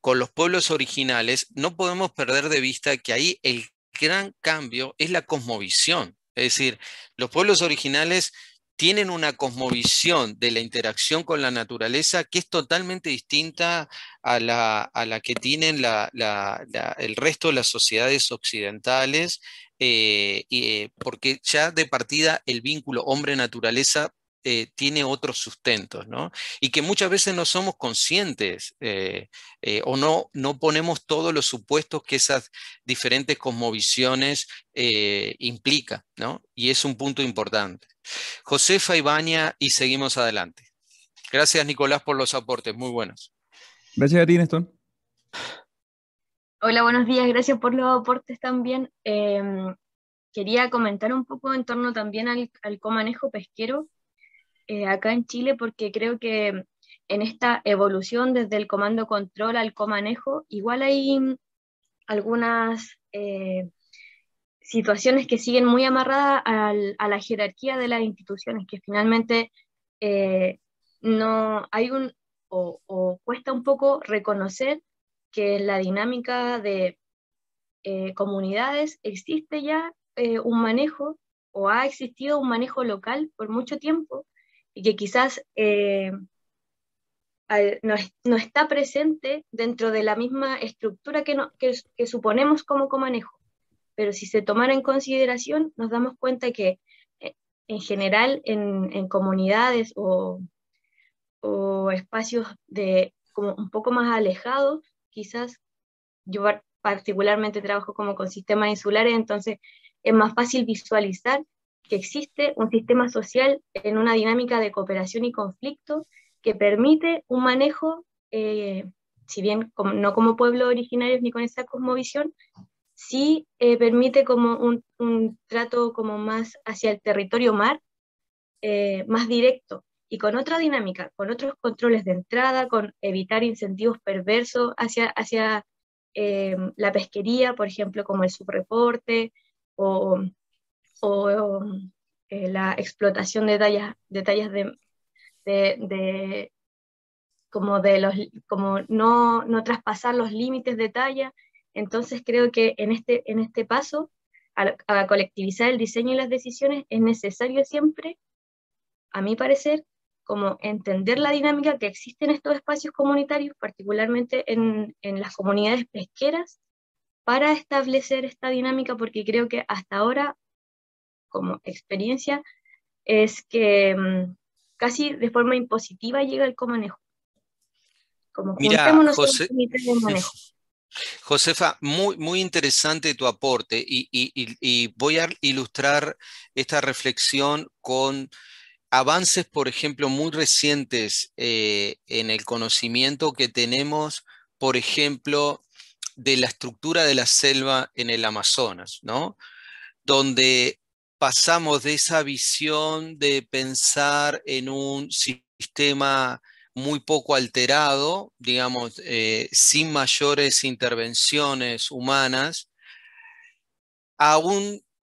A: con los pueblos originales, no podemos perder de vista que ahí el gran cambio es la cosmovisión. Es decir, los pueblos originales tienen una cosmovisión de la interacción con la naturaleza que es totalmente distinta a la, que tienen el resto de las sociedades occidentales, eh, eh, porque ya de partida el vínculo hombre-naturaleza eh, tiene otros sustentos, ¿no? Y que muchas veces no somos conscientes eh, eh, o no, no ponemos todos los supuestos que esas diferentes cosmovisiones implican, ¿no? Y es un punto importante. Josefa Ibaña y seguimos adelante. Gracias, Nicolás, por los aportes, muy buenos.
F: Gracias a ti, Néstor.
D: Hola, buenos días, gracias por los aportes también. Em, quería comentar un poco en torno también al, al comanejo pesquero, eh, acá en Chile porque creo que en esta evolución desde el comando control al comanejo, igual hay algunas eh, situaciones que siguen muy amarradas a la jerarquía de las instituciones, que finalmente eh, no hay un, o, cuesta un poco reconocer que en la dinámica de comunidades existe ya un manejo o ha existido un manejo local por mucho tiempo y que quizás eh, no, está presente dentro de la misma estructura que, que, suponemos como comanejo. Pero si se tomara en consideración, nos damos cuenta que eh, en general en, comunidades o, espacios de, como un poco más alejados, quizás yo particularmente trabajo como con sistemas insulares, entonces es más fácil visualizar que existe un sistema social en una dinámica de cooperación y conflicto que permite un manejo, eh, si bien no como pueblo originario ni con esa cosmovisión, sí eh, permite como un, trato como más hacia el territorio mar, eh, más directo y con otra dinámica, con otros controles de entrada, con evitar incentivos perversos hacia, hacia la pesquería, por ejemplo, como el subreporte o o, eh, la explotación de tallas, de, de, como de los como no, no traspasar los límites de talla. Entonces creo que en este, en este paso a, a, colectivizar el diseño y las decisiones es necesario siempre, a mi parecer, como entender la dinámica que existe en estos espacios comunitarios, particularmente en, en las comunidades pesqueras, para establecer esta dinámica, porque creo que hasta ahora como experiencia es que mm, casi de forma impositiva llega el comanejo. Como Mira, el manejo.
A: Josefa, muy, muy interesante tu aporte y, voy a ilustrar esta reflexión con avances, por ejemplo, muy recientes eh, en el conocimiento que tenemos, por ejemplo, de la estructura de la selva en el Amazonas, ¿no? Donde pasamos de esa visión de pensar en un sistema muy poco alterado, digamos, eh, sin mayores intervenciones humanas, a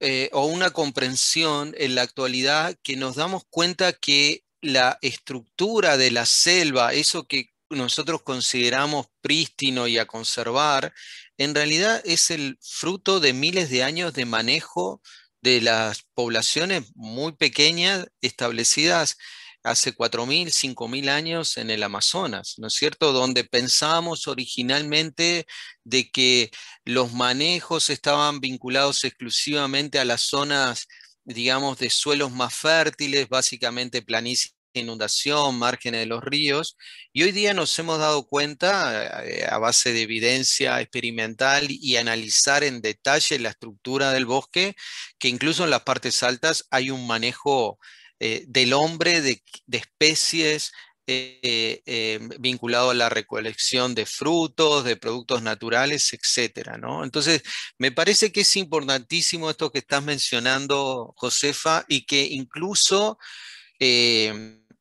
A: eh, o una comprensión en la actualidad que nos damos cuenta que la estructura de la selva, eso que nosotros consideramos prístino y a conservar, en realidad es el fruto de miles de años de manejo de las poblaciones muy pequeñas establecidas hace 4.000, 5.000 años en el Amazonas, ¿no es cierto? Donde pensamos originalmente de que los manejos estaban vinculados exclusivamente a las zonas, digamos, de suelos más fértiles, básicamente planicies inundación, márgenes de los ríos, y hoy día nos hemos dado cuenta, eh, a base de evidencia experimental y analizar en detalle la estructura del bosque, que incluso en las partes altas hay un manejo eh, del hombre de, especies eh, vinculado a la recolección de frutos, de productos naturales, etc. Entonces, me parece que es importantísimo esto que estás mencionando, Josefa, y que incluso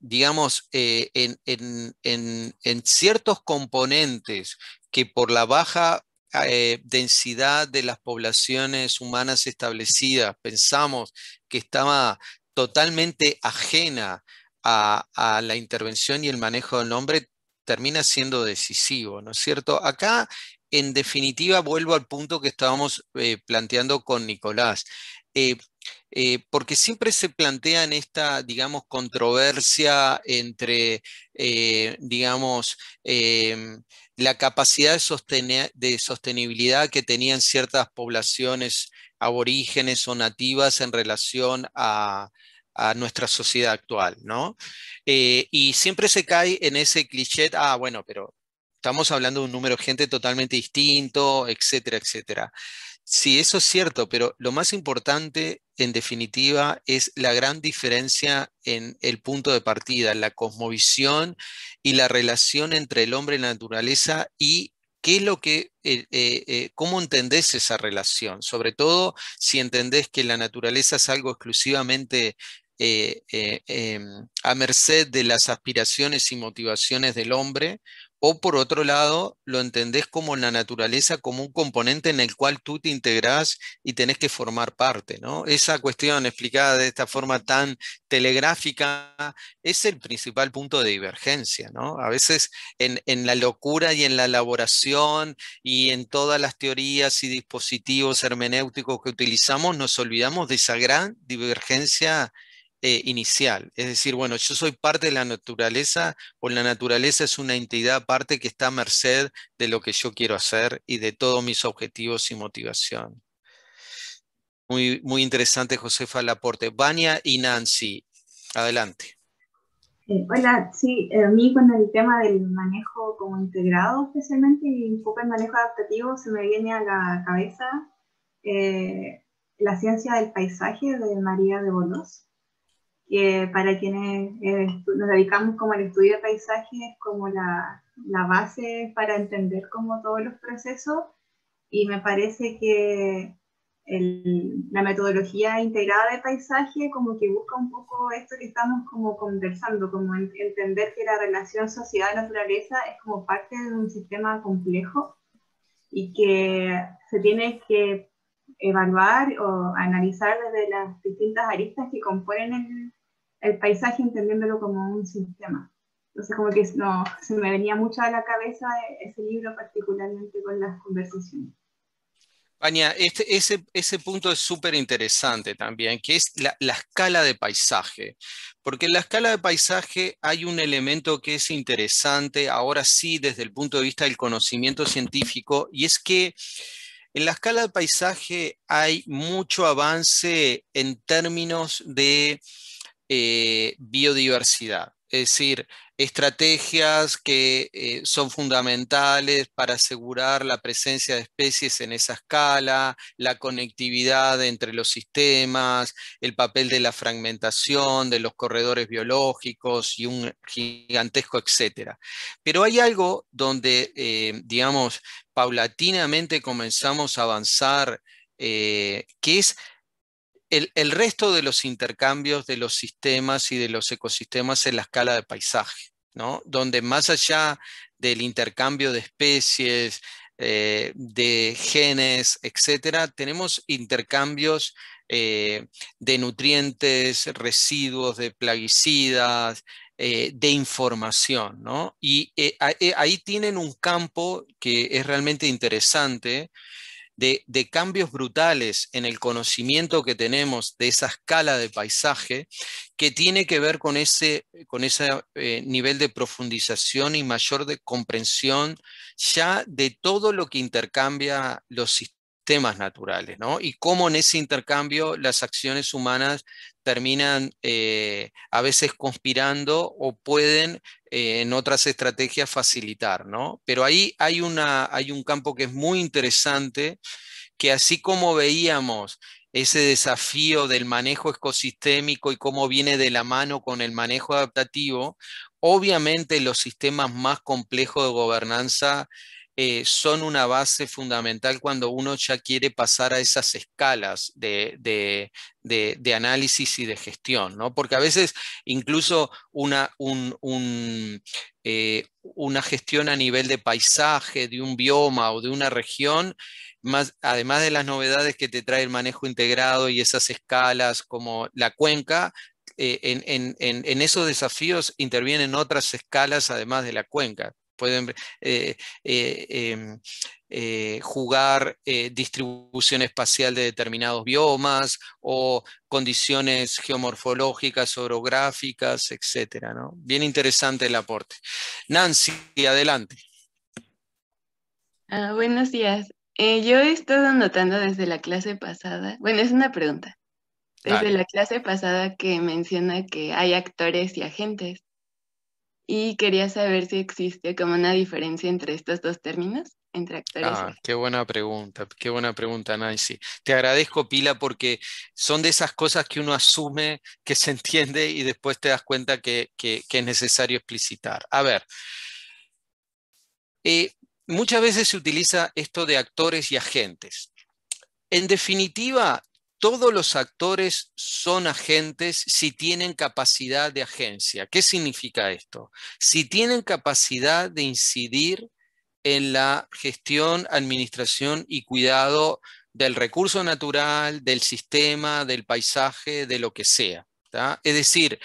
A: digamos, eh, en, ciertos componentes que por la baja eh, densidad de las poblaciones humanas establecidas pensamos que estaba totalmente ajena a, la intervención y el manejo del hombre, termina siendo decisivo, ¿no es cierto? Acá, en definitiva, vuelvo al punto que estábamos eh, planteando con Nicolás. Eh, porque siempre se plantea en esta, digamos, controversia entre, eh, digamos, em, la capacidad de, sostenibilidad que tenían ciertas poblaciones aborígenes o nativas en relación a, nuestra sociedad actual, ¿no? Eh, y siempre se cae en ese cliché, ah, bueno, pero estamos hablando de un número de gente totalmente distinto, etcétera, etcétera. Sí, eso es cierto, pero lo más importante en definitiva, es la gran diferencia en el punto de partida, la cosmovisión y la relación entre el hombre y la naturaleza y qué es lo que, eh, eh, eh, cómo entendés esa relación, sobre todo si entendés que la naturaleza es algo exclusivamente em, a merced de las aspiraciones y motivaciones del hombre o por otro lado, lo entendés como la naturaleza, como un componente en el cual tú te integrás y tenés que formar parte, ¿no? Esa cuestión explicada de esta forma tan telegráfica es el principal punto de divergencia, ¿no? A veces en, en la locura y en la elaboración y en todas las teorías y dispositivos hermenéuticos que utilizamos, nos olvidamos de esa gran divergencia eh, inicial. Es decir, bueno, yo soy parte de la naturaleza o la naturaleza es una entidad aparte que está a merced de lo que yo quiero hacer y de todos mis objetivos y motivación. Muy, muy interesante, Josefa Laporte. Vania y Nancy, adelante.
B: Eh, hola, sí, eh, a mí con el tema del manejo como integrado especialmente y un poco el manejo adaptativo se me viene a la cabeza la ciencia del paisaje de María de Bolos para quienes eh, nos dedicamos como al estudio de paisajes es como la, la, base para entender como todos los procesos y me parece que el, la metodología integrada de paisaje como que busca un poco esto que estamos como conversando, como entender que la relación sociedad-naturaleza es como parte de un sistema complejo y que se tiene que evaluar o analizar desde las distintas aristas que componen el, el paisaje entendiéndolo como un sistema. Entonces como que no, se me venía mucho a la cabeza ese libro particularmente con las conversaciones.
A: Aña, este, ese, ese, punto es súper interesante también, que es la, escala de paisaje, porque en la escala de paisaje hay un elemento que es interesante, ahora sí, desde el punto de vista del conocimiento científico, y es que en la escala de paisaje hay mucho avance en términos de eh, biodiversidad, es decir, estrategias que eh, son fundamentales para asegurar la presencia de especies en esa escala, la conectividad entre los sistemas, el papel de la fragmentación, de los corredores biológicos y un gigantesco etcétera. Pero hay algo donde, eh, digamos, paulatinamente comenzamos a avanzar, que es el, resto de los intercambios de los sistemas y de los ecosistemas en la escala de paisaje, ¿no? donde más allá del intercambio de especies, eh, de genes, etcétera, tenemos intercambios eh, de nutrientes, residuos de plaguicidas, eh, de información. ¿no? Y ahí tienen un campo que es realmente interesante de, cambios brutales en el conocimiento que tenemos de esa escala de paisaje que tiene que ver con ese, con eh, nivel de profundización y mayor de comprensión ya de todo lo que intercambia los sistemas naturales, ¿no? Y cómo en ese intercambio las acciones humanas terminan eh, a veces conspirando o pueden eh, en otras estrategias facilitar, ¿no? Pero ahí hay, una, hay un campo que es muy interesante, que así como veíamos ese desafío del manejo ecosistémico y cómo viene de la mano con el manejo adaptativo, obviamente los sistemas más complejos de gobernanza eh, son una base fundamental cuando uno ya quiere pasar a esas escalas de, análisis y de gestión, ¿no? Porque a veces incluso eh, una, gestión a nivel de paisaje, de un bioma o de una región, más, además de las novedades que te trae el manejo integrado y esas escalas como la cuenca, eh, en, esos desafíos intervienen otras escalas además de la cuenca pueden eh, eh, em, eh, jugar distribución espacial de determinados biomas o condiciones geomorfológicas, orográficas, etc. Bien interesante el aporte. Nancy, adelante.
C: Ah, buenos días. yo he estado notando desde la clase pasada, bueno, es una pregunta, desde la clase pasada que menciona que hay actores y agentes y quería saber si existe como una diferencia entre estos dos términos, entre actores. Ah,
A: qué buena pregunta, qué buena pregunta, Nancy. Te agradezco, Pila, porque son de esas cosas que uno asume, que se entiende y después te das cuenta que, es necesario explicitar. A ver, eh, muchas veces se utiliza esto de actores y agentes. En definitiva, todos los actores son agentes si tienen capacidad de agencia. ¿Qué significa esto? Si tienen capacidad de incidir en la gestión, administración y cuidado del recurso natural, del sistema, del paisaje, de lo que sea. Es decir,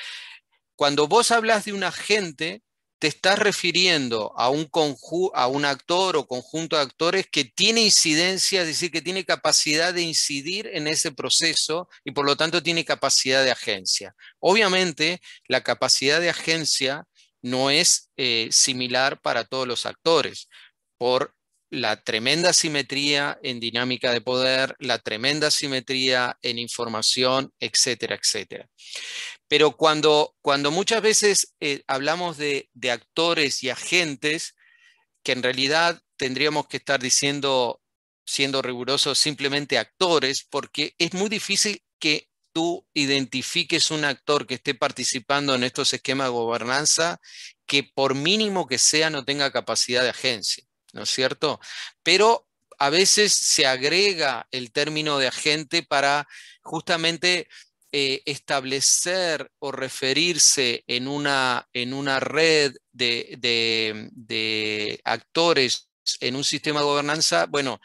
A: cuando vos hablas de un agente, te estás refiriendo a un, actor o conjunto de actores que tiene incidencia, es decir, que tiene capacidad de incidir en ese proceso y por lo tanto tiene capacidad de agencia. Obviamente, la capacidad de agencia no es eh, similar para todos los actores por la tremenda simetría en dinámica de poder, la tremenda simetría en información, etcétera, etcétera. Pero cuando, cuando muchas veces eh, hablamos de, de, actores y agentes, que en realidad tendríamos que estar diciendo, siendo rigurosos, simplemente actores, porque es muy difícil que tú identifiques un actor que esté participando en estos esquemas de gobernanza que por mínimo que sea no tenga capacidad de agencia. ¿no es cierto? Pero a veces se agrega el término de agente para justamente eh, establecer o referirse en una, en una red de, actores en un sistema de gobernanza, bueno,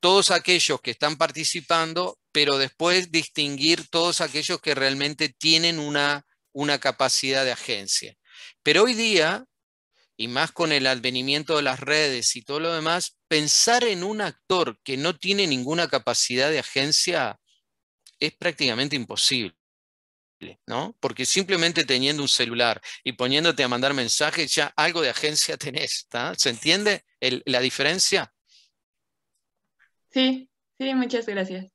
A: todos aquellos que están participando, pero después distinguir todos aquellos que realmente tienen una capacidad de agencia. Pero hoy día y más con el advenimiento de las redes y todo lo demás, pensar en un actor que no tiene ninguna capacidad de agencia es prácticamente imposible. ¿no? Porque simplemente teniendo un celular y poniéndote a mandar mensajes, ya algo de agencia tenés. ¿Se entiende la diferencia?
C: Sí, sí, muchas gracias.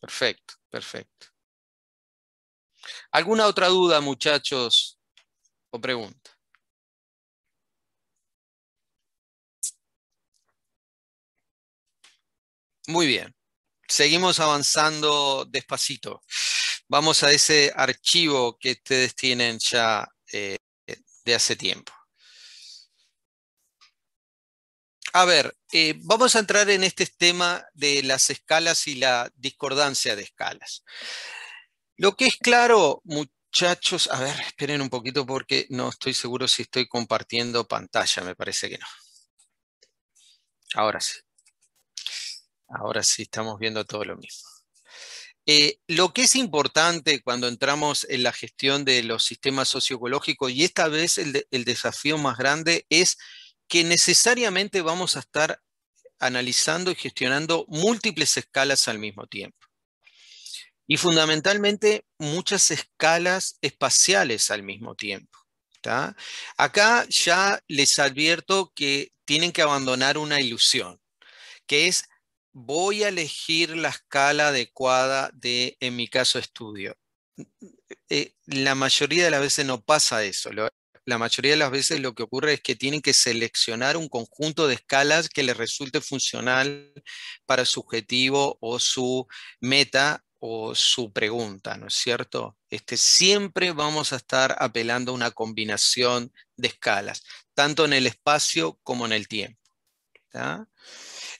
A: Perfecto, perfecto. ¿Alguna otra duda, muchachos, o pregunta? Muy bien. Seguimos avanzando despacito. Vamos a ese archivo que ustedes tienen ya eh, de hace tiempo. A ver, eh, vamos a entrar en este tema de las escalas y la discordancia de escalas. Lo que es claro, muchachos, a ver, esperen un poquito porque no estoy seguro si estoy compartiendo pantalla, me parece que no. Ahora sí. Ahora sí estamos viendo todo lo mismo. Eh, lo que es importante cuando entramos en la gestión de los sistemas socioecológicos, y esta vez el, desafío más grande, es que necesariamente vamos a estar analizando y gestionando múltiples escalas al mismo tiempo. Y fundamentalmente muchas escalas espaciales al mismo tiempo. Acá ya les advierto que tienen que abandonar una ilusión, que es voy a elegir la escala adecuada de, en mi caso, estudio. Eh, la mayoría de las veces no pasa eso. la mayoría de las veces lo que ocurre es que tienen que seleccionar un conjunto de escalas que les resulte funcional para su objetivo o su meta o su pregunta, ¿no es cierto? Este, siempre vamos a estar apelando a una combinación de escalas, tanto en el espacio como en el tiempo.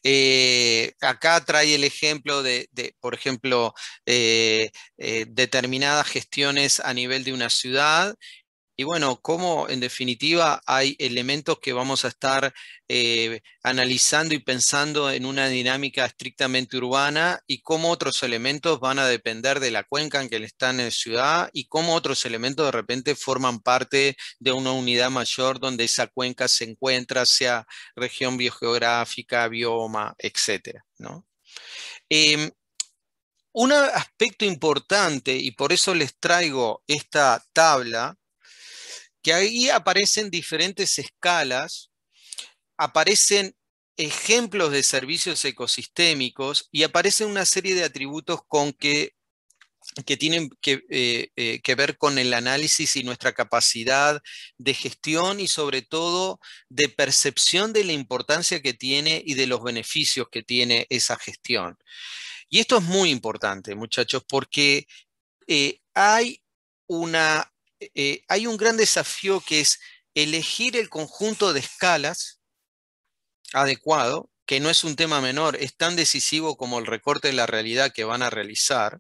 A: Eh, acá trae el ejemplo de, por ejemplo, eh, eh, determinadas gestiones a nivel de una ciudad y bueno, cómo en definitiva hay elementos que vamos a estar eh, analizando y pensando en una dinámica estrictamente urbana y cómo otros elementos van a depender de la cuenca en que están en la ciudad y cómo otros elementos de repente forman parte de una unidad mayor donde esa cuenca se encuentra, sea región biogeográfica, bioma, etc. Em, un aspecto importante, y por eso les traigo esta tabla, que ahí aparecen diferentes escalas, aparecen ejemplos de servicios ecosistémicos y aparecen una serie de atributos con que, que tienen eh, eh, que, ver con el análisis y nuestra capacidad de gestión y sobre todo de percepción de la importancia que tiene y de los beneficios que tiene esa gestión. Y esto es muy importante, muchachos, porque eh, hay una eh, hay un gran desafío que es elegir el conjunto de escalas adecuado, que no es un tema menor, es tan decisivo como el recorte de la realidad que van a realizar,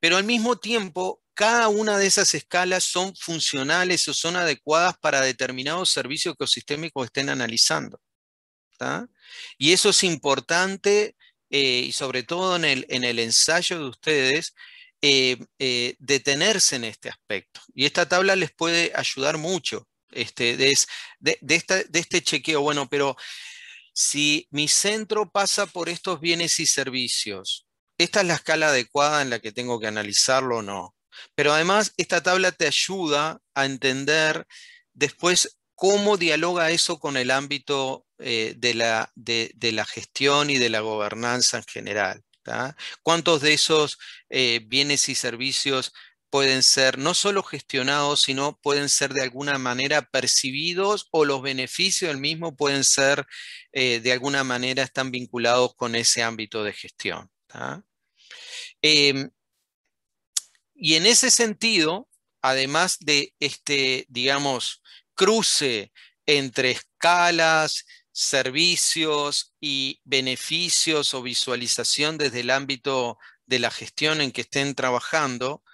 A: pero al mismo tiempo cada una de esas escalas son funcionales o son adecuadas para determinados servicios ecosistémicos que estén analizando. Y eso es importante eh, y sobre todo en el ensayo de ustedes, eh, eh, detenerse en este aspecto. Y esta tabla les puede ayudar mucho este, de, este chequeo. Bueno, pero si mi centro pasa por estos bienes y servicios, ¿esta es la escala adecuada en la que tengo que analizarlo o no? Pero además, esta tabla te ayuda a entender después cómo dialoga eso con el ámbito eh, de, la, gestión y de la gobernanza en general. ¿Cuántos de esos eh, bienes y servicios pueden ser no solo gestionados, sino pueden ser de alguna manera percibidos o los beneficios del mismo pueden ser eh, de alguna manera están vinculados con ese ámbito de gestión. Em, y en ese sentido, además de este, digamos, cruce entre escalas, servicios y beneficios o visualización desde el ámbito de la gestión en que estén trabajando,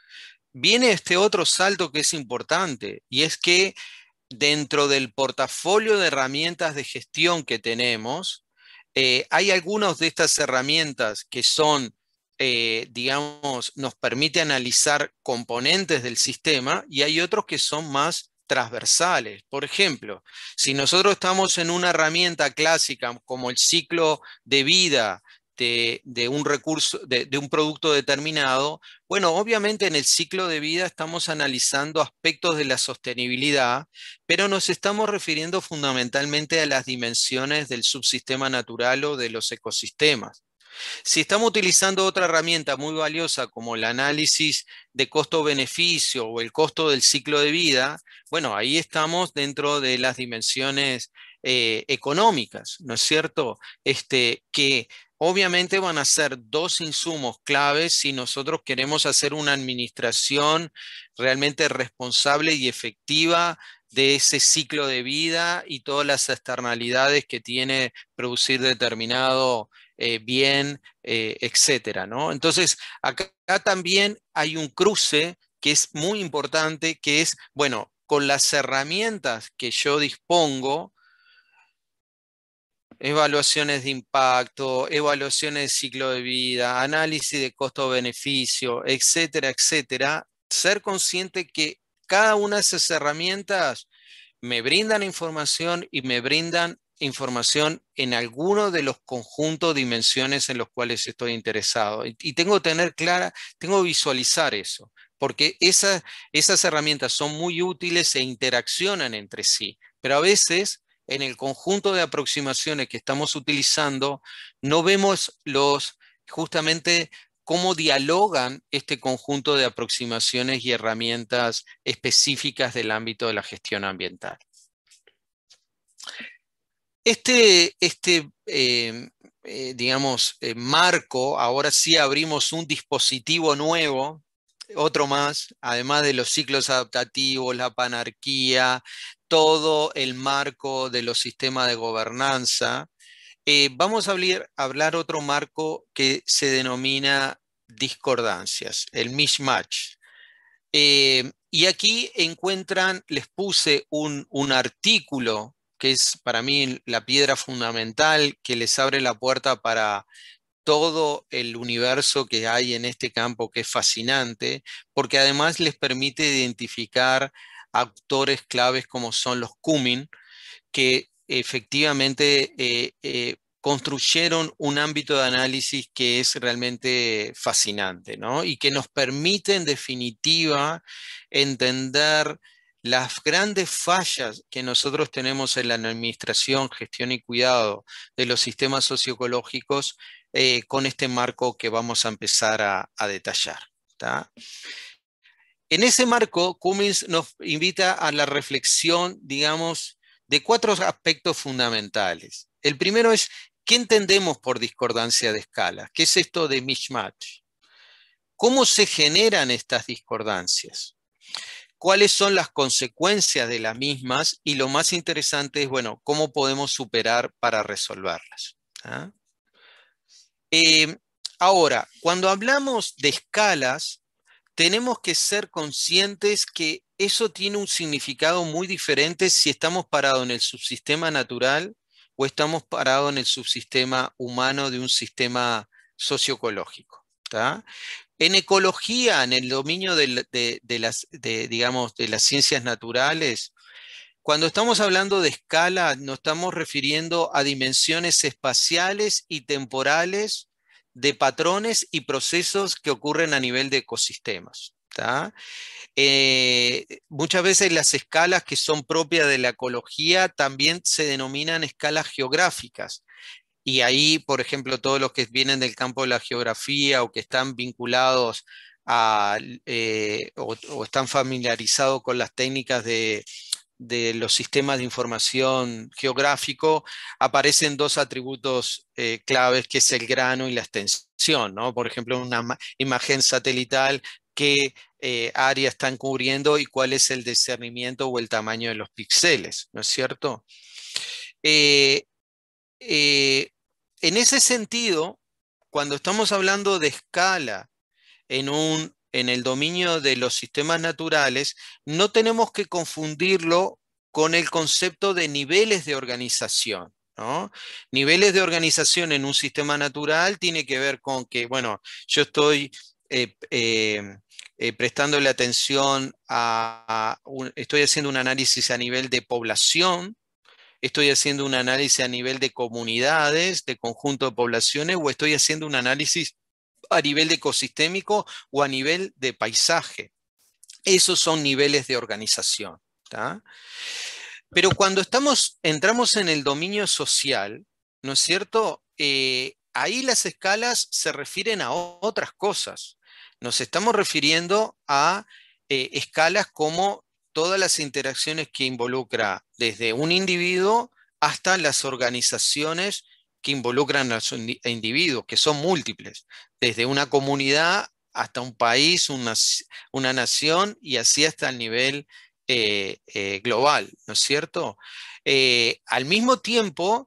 A: viene este otro salto que es importante y es que dentro del portafolio de herramientas de gestión que tenemos, eh, hay algunas de estas herramientas que son, eh, digamos, nos permite analizar componentes del sistema y hay otros que son más transversales. Por ejemplo, si nosotros estamos en una herramienta clásica como el ciclo de vida de, un recurso, de, un producto determinado, bueno, obviamente en el ciclo de vida estamos analizando aspectos de la sostenibilidad, pero nos estamos refiriendo fundamentalmente a las dimensiones del subsistema natural o de los ecosistemas. Si estamos utilizando otra herramienta muy valiosa como el análisis de costo-beneficio o el costo del ciclo de vida, bueno, ahí estamos dentro de las dimensiones eh, económicas, ¿no es cierto? Este, que obviamente van a ser dos insumos claves si nosotros queremos hacer una administración realmente responsable y efectiva de ese ciclo de vida y todas las externalidades que tiene producir determinado eh, bien, eh, etcétera, ¿no? Entonces, acá, acá también hay un cruce que es muy importante, que es, bueno, con las herramientas que yo dispongo, evaluaciones de impacto, evaluaciones de ciclo de vida, análisis de costo-beneficio, etcétera, etcétera, ser consciente que cada una de esas herramientas me brindan información y me brindan información en alguno de los conjuntos, dimensiones en los cuales estoy interesado. Y, tengo que tener clara, tengo que visualizar eso, porque esas herramientas son muy útiles e interaccionan entre sí, pero a veces en el conjunto de aproximaciones que estamos utilizando, no vemos los, justamente cómo dialogan este conjunto de aproximaciones y herramientas específicas del ámbito de la gestión ambiental. Este, este eh, eh, digamos, eh, marco, ahora sí abrimos un dispositivo nuevo, otro más, además de los ciclos adaptativos, la panarquía, todo el marco de los sistemas de gobernanza. vamos a hablar, hablar otro marco que se denomina discordancias, el mismatch. y aquí encuentran, les puse un, un artículo que es para mí la piedra fundamental que les abre la puerta para todo el universo que hay en este campo, que es fascinante, porque además les permite identificar actores claves como son los Cumin, que efectivamente eh, eh, construyeron un ámbito de análisis que es realmente fascinante, ¿no? Y que nos permite en definitiva entender las grandes fallas que nosotros tenemos en la administración, gestión y cuidado de los sistemas socioecológicos eh, con este marco que vamos a empezar a, detallar. En ese marco, Cummins nos invita a la reflexión, digamos, de cuatro aspectos fundamentales. El primero es, ¿qué entendemos por discordancia de escala? ¿Qué es esto de mismatch? ¿Cómo se generan estas discordancias? cuáles son las consecuencias de las mismas y lo más interesante es, bueno, cómo podemos superar para resolverlas. ¿ah? Eh, ahora, cuando hablamos de escalas, tenemos que ser conscientes que eso tiene un significado muy diferente si estamos parados en el subsistema natural o estamos parados en el subsistema humano de un sistema socioecológico. En ecología, en el dominio de, las, digamos, de las ciencias naturales, cuando estamos hablando de escala, nos estamos refiriendo a dimensiones espaciales y temporales de patrones y procesos que ocurren a nivel de ecosistemas. Eh, muchas veces las escalas que son propias de la ecología también se denominan escalas geográficas. Y ahí, por ejemplo, todos los que vienen del campo de la geografía o que están vinculados eh, o, están familiarizados con las técnicas de, los sistemas de información geográfico, aparecen dos atributos eh, claves, que es el grano y la extensión. Por ejemplo, una imagen satelital qué eh, área están cubriendo y cuál es el discernimiento o el tamaño de los píxeles, ¿no es cierto? En ese sentido, cuando estamos hablando de escala en, el dominio de los sistemas naturales, no tenemos que confundirlo con el concepto de niveles de organización. Niveles de organización en un sistema natural tiene que ver con que, bueno, yo estoy eh, eh, eh, prestando la atención a, estoy haciendo un análisis a nivel de población, estoy haciendo un análisis a nivel de comunidades, de conjunto de poblaciones, o estoy haciendo un análisis a nivel ecosistémico o a nivel de paisaje. Esos son niveles de organización. Pero cuando estamos, entramos en el dominio social, ¿no es cierto? Eh, ahí las escalas se refieren a otras cosas. Nos estamos refiriendo a eh, escalas como todas las interacciones que involucra desde un individuo hasta las organizaciones que involucran a los individuos, que son múltiples, desde una comunidad hasta un país, una, nación y así hasta el nivel eh, eh, global, ¿no es cierto? Eh, al mismo tiempo,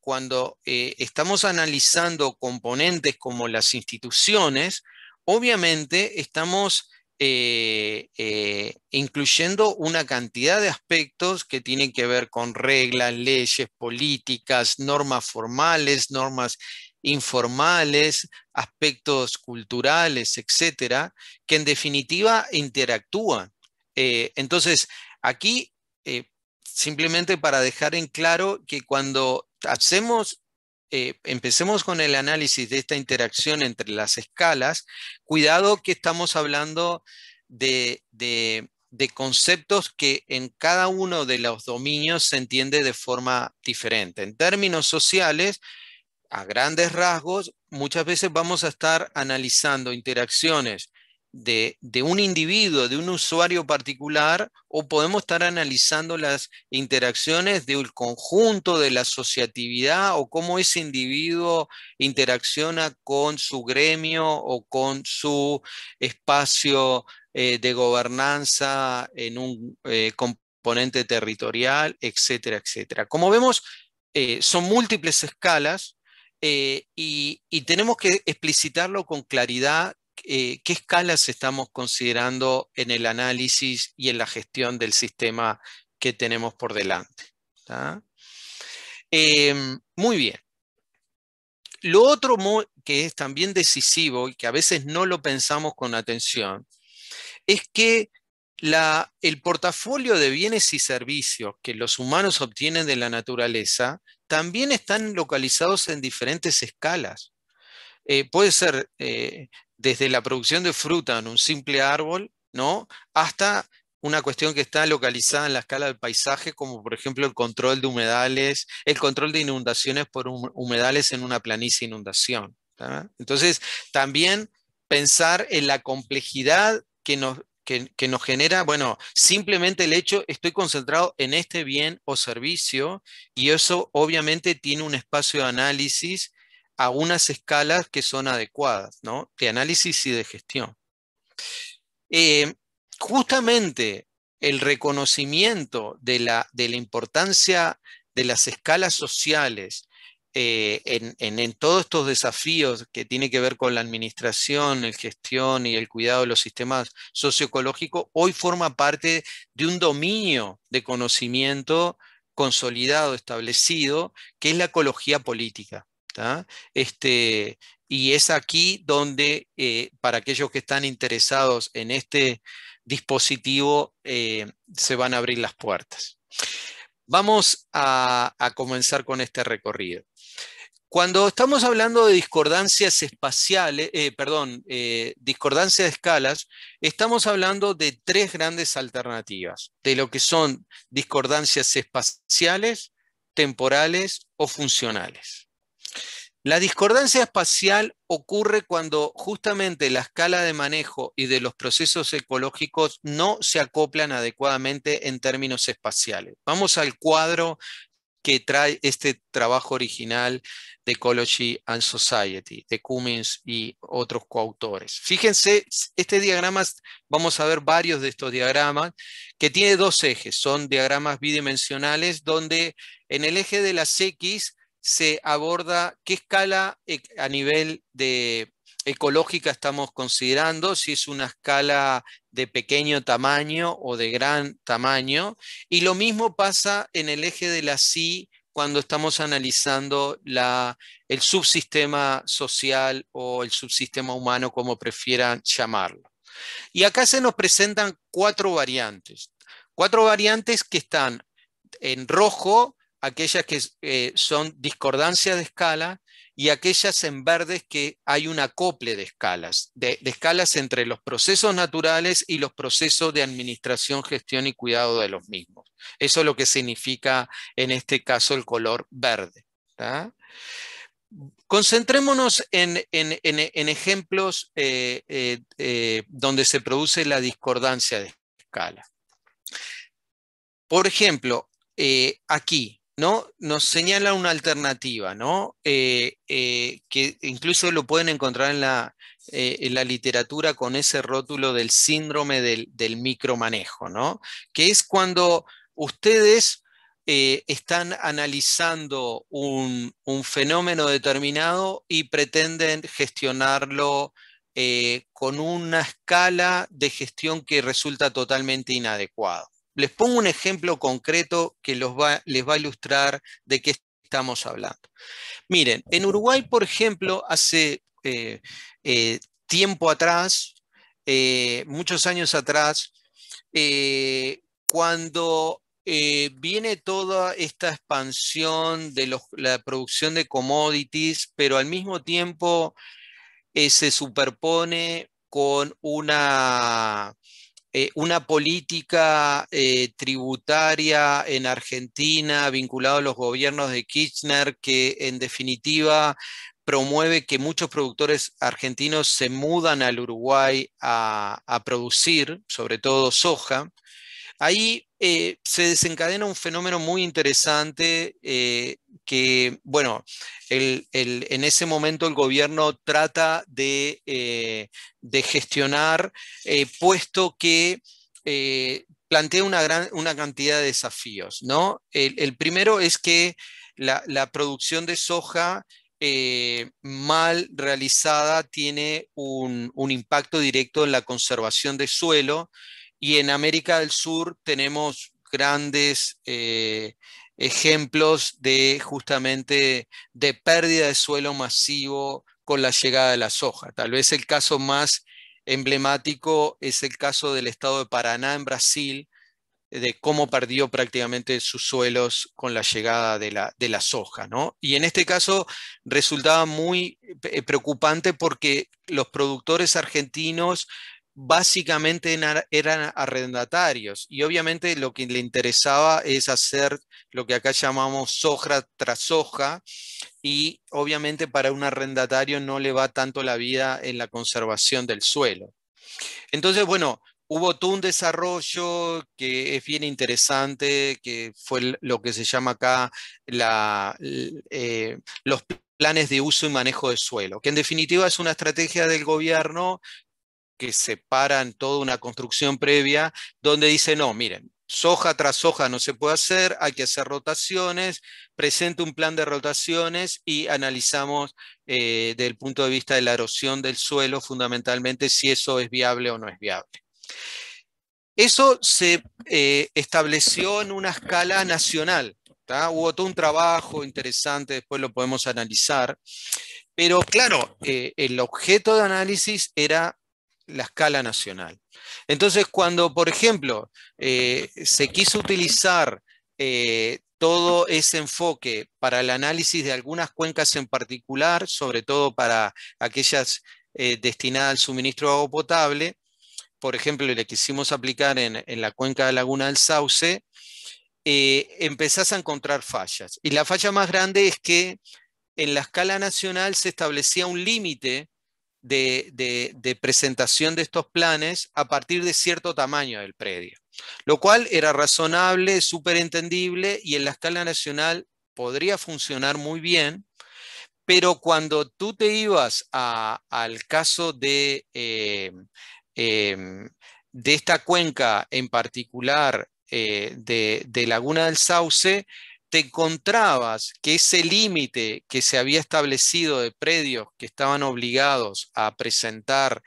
A: cuando estamos analizando componentes como las instituciones, obviamente estamos eh, eh, incluyendo una cantidad de aspectos que tienen que ver con reglas, leyes, políticas, normas formales, normas informales, aspectos culturales, etcétera, que en definitiva interactúan. Eh, entonces, aquí, simplemente para dejar en claro que cuando hacemos eh, empecemos con el análisis de esta interacción entre las escalas, cuidado que estamos hablando de, conceptos que en cada uno de los dominios se entiende de forma diferente. En términos sociales, a grandes rasgos, muchas veces vamos a estar analizando interacciones de, un individuo, de un usuario particular, o podemos estar analizando las interacciones del conjunto de la asociatividad o cómo ese individuo interacciona con su gremio o con su espacio eh, de gobernanza en un eh, componente territorial, etcétera, etcétera. Como vemos, eh, son múltiples escalas. y tenemos que explicitarlo con claridad eh, qué escalas estamos considerando en el análisis y en la gestión del sistema que tenemos por delante. Em, muy bien. Lo otro que es también decisivo y que a veces no lo pensamos con atención es que el portafolio de bienes y servicios que los humanos obtienen de la naturaleza también están localizados en diferentes escalas. Eh, puede ser eh, desde la producción de fruta en un simple árbol, ¿no? Hasta una cuestión que está localizada en la escala del paisaje, como por ejemplo el control de humedales, el control de inundaciones por humedales en una planicie inundación. Entonces, también pensar en la complejidad que nos, que, que nos genera, bueno, simplemente el hecho, estoy concentrado en este bien o servicio y eso obviamente tiene un espacio de análisis a unas escalas que son adecuadas, De análisis y de gestión. Eh, justamente el reconocimiento de la, importancia de las escalas sociales eh, en, todos estos desafíos que tiene que ver con la administración, el gestión y el cuidado de los sistemas socioecológicos, hoy forma parte de un dominio de conocimiento consolidado, establecido, que es la ecología política. Este, y es aquí donde, eh, para aquellos que están interesados en este dispositivo, eh, se van a abrir las puertas. Vamos a, comenzar con este recorrido. Cuando estamos hablando de discordancias espaciales, eh, perdón, discordancias de escalas, estamos hablando de tres grandes alternativas, de lo que son discordancias espaciales, temporales o funcionales. La discordancia espacial ocurre cuando justamente la escala de manejo y de los procesos ecológicos no se acoplan adecuadamente en términos espaciales. Vamos al cuadro que trae este trabajo original de Ecology and Society, de Cummins y otros coautores. Fíjense, este diagrama, vamos a ver varios de estos diagramas, que tiene dos ejes, son diagramas bidimensionales, donde en el eje de las X se aborda qué escala e, a nivel de ecológica estamos considerando, si es una escala de pequeño tamaño o de gran tamaño. Y lo mismo pasa en el eje de la sí cuando estamos analizando el subsistema social o el subsistema humano, como prefieran llamarlo. Y acá se nos presentan cuatro variantes. Cuatro variantes que están en rojo, aquellas que eh, son discordancia de escala y aquellas en verdes que hay un acople de escalas, de, escalas entre los procesos naturales y los procesos de administración, gestión y cuidado de los mismos. Eso es lo que significa en este caso el color verde. Concentrémonos en, ejemplos eh, eh, donde se produce la discordancia de escala. Por ejemplo, aquí, ¿no? nos señala una alternativa, ¿no? Eh, eh, que incluso lo pueden encontrar eh, en la, literatura con ese rótulo del síndrome del, micromanejo, ¿no? que es cuando ustedes están analizando un, un, fenómeno determinado y pretenden gestionarlo con una escala de gestión que resulta totalmente inadecuada. Les pongo un ejemplo concreto que les va a ilustrar de qué estamos hablando. Miren, en Uruguay, por ejemplo, hace eh, eh, tiempo atrás, eh, muchos años atrás, cuando viene toda esta expansión de la producción de commodities, pero al mismo tiempo se superpone con una eh, una política eh, tributaria en Argentina vinculada a los gobiernos de Kirchner que en definitiva promueve que muchos productores argentinos se mudan al Uruguay a, producir, sobre todo soja, ahí eh, se desencadena un fenómeno muy interesante que, bueno, en ese momento el gobierno trata de, eh, gestionar, eh, puesto que eh, plantea una, gran, una cantidad de desafíos, ¿no? El, primero es que la, producción de soja mal realizada tiene un, impacto directo en la conservación de suelo y en América del Sur tenemos grandes ejemplos de justamente de pérdida de suelo masivo con la llegada de la soja. Tal vez el caso más emblemático es el caso del estado de Paraná en Brasil, de cómo perdió prácticamente sus suelos con la llegada de la, soja. Y en este caso resultaba muy eh, preocupante porque los productores argentinos básicamente eran arrendatarios y obviamente lo que le interesaba es hacer lo que acá llamamos soja tras soja... y obviamente para un arrendatario no le va tanto la vida en la conservación del suelo. Entonces, bueno, hubo todo un desarrollo que es bien interesante, que fue lo que se llama acá eh, los planes de uso y manejo de suelo, que en definitiva es una estrategia del gobierno que separan toda una construcción previa, donde dice, no, miren, soja tras soja no se puede hacer, hay que hacer rotaciones, presente un plan de rotaciones y analizamos eh, desde el punto de vista de la erosión del suelo fundamentalmente si eso es viable o no es viable. Eso se eh, estableció en una escala nacional. Hubo todo un trabajo interesante, después lo podemos analizar. Pero claro, eh, el objeto de análisis era la escala nacional. Entonces, cuando, por ejemplo, eh, se quiso utilizar eh, todo ese enfoque para el análisis de algunas cuencas en particular, sobre todo para aquellas eh, destinadas al suministro de agua potable, por ejemplo, le quisimos aplicar en, en la cuenca de Laguna del Sauce, empezás a encontrar fallas. Y la falla más grande es que en la escala nacional se establecía un límite de, presentación de estos planes a partir de cierto tamaño del predio, lo cual era razonable, súper entendible y en la escala nacional podría funcionar muy bien, pero cuando tú te ibas al caso de, eh, em, de esta cuenca en particular eh, de Laguna del Sauce, te encontrabas que ese límite que se había establecido de predios que estaban obligados a presentar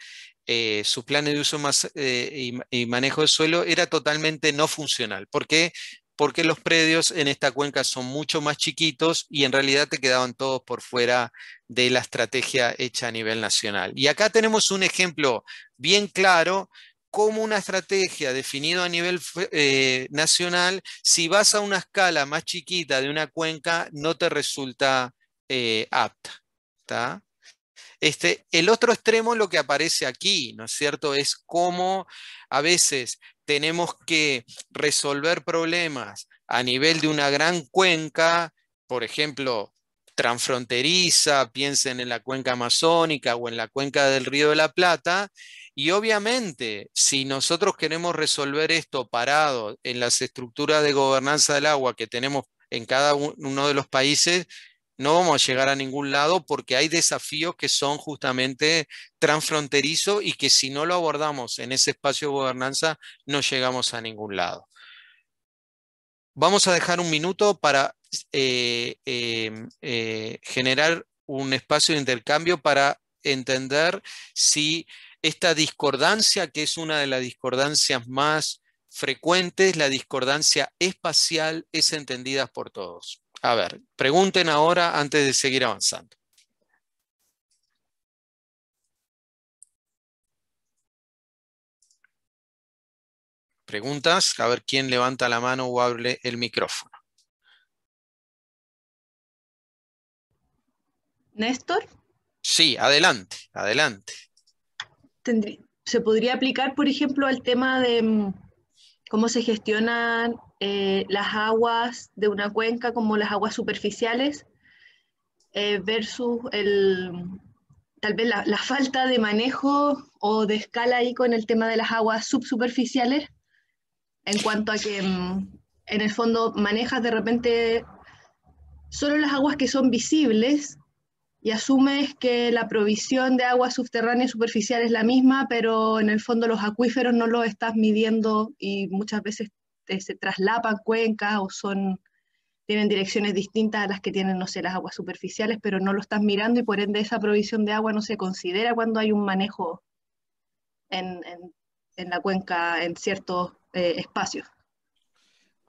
A: eh, sus planes de uso más, eh, y, manejo de suelo era totalmente no funcional. ¿Por qué? Porque los predios en esta cuenca son mucho más chiquitos y en realidad te quedaban todos por fuera de la estrategia hecha a nivel nacional. Y acá tenemos un ejemplo bien claro ...como una estrategia definida a nivel eh, nacional, si vas a una escala más chiquita de una cuenca, no te resulta eh, apta. Este, el otro extremo es lo que aparece aquí, ¿no es cierto? Es cómo a veces tenemos que resolver problemas a nivel de una gran cuenca, por ejemplo, transfronteriza, piensen en la cuenca amazónica o en la cuenca del Río de la Plata, y obviamente, si nosotros queremos resolver esto parado en las estructuras de gobernanza del agua que tenemos en cada uno de los países, no vamos a llegar a ningún lado porque hay desafíos que son justamente transfronterizos y que si no lo abordamos en ese espacio de gobernanza, no llegamos a ningún lado. Vamos a dejar un minuto para eh, em, eh, generar un espacio de intercambio para entender si esta discordancia, que es una de las discordancias más frecuentes, la discordancia espacial, es entendida por todos. A ver, pregunten ahora antes de seguir avanzando. Preguntas, a ver quién levanta la mano o hable el micrófono. Néstor. Sí, adelante, adelante se
B: podría aplicar, por ejemplo, al tema de mm, cómo se gestionan eh, las aguas de una cuenca, como las aguas superficiales, eh, versus el, tal vez la, la, falta de manejo o de escala ahí con el tema de las aguas subsuperficiales, en cuanto a que mm, en el fondo manejas de repente solo las aguas que son visibles y asumes que la provisión de agua subterránea y superficial es la misma, pero en el fondo los acuíferos no los estás midiendo y muchas veces se traslapan cuencas o son tienen direcciones distintas a las que tienen, no sé, las aguas superficiales, pero no lo estás mirando y por ende esa provisión de agua no se considera cuando hay un manejo en, la cuenca en ciertos eh, espacios.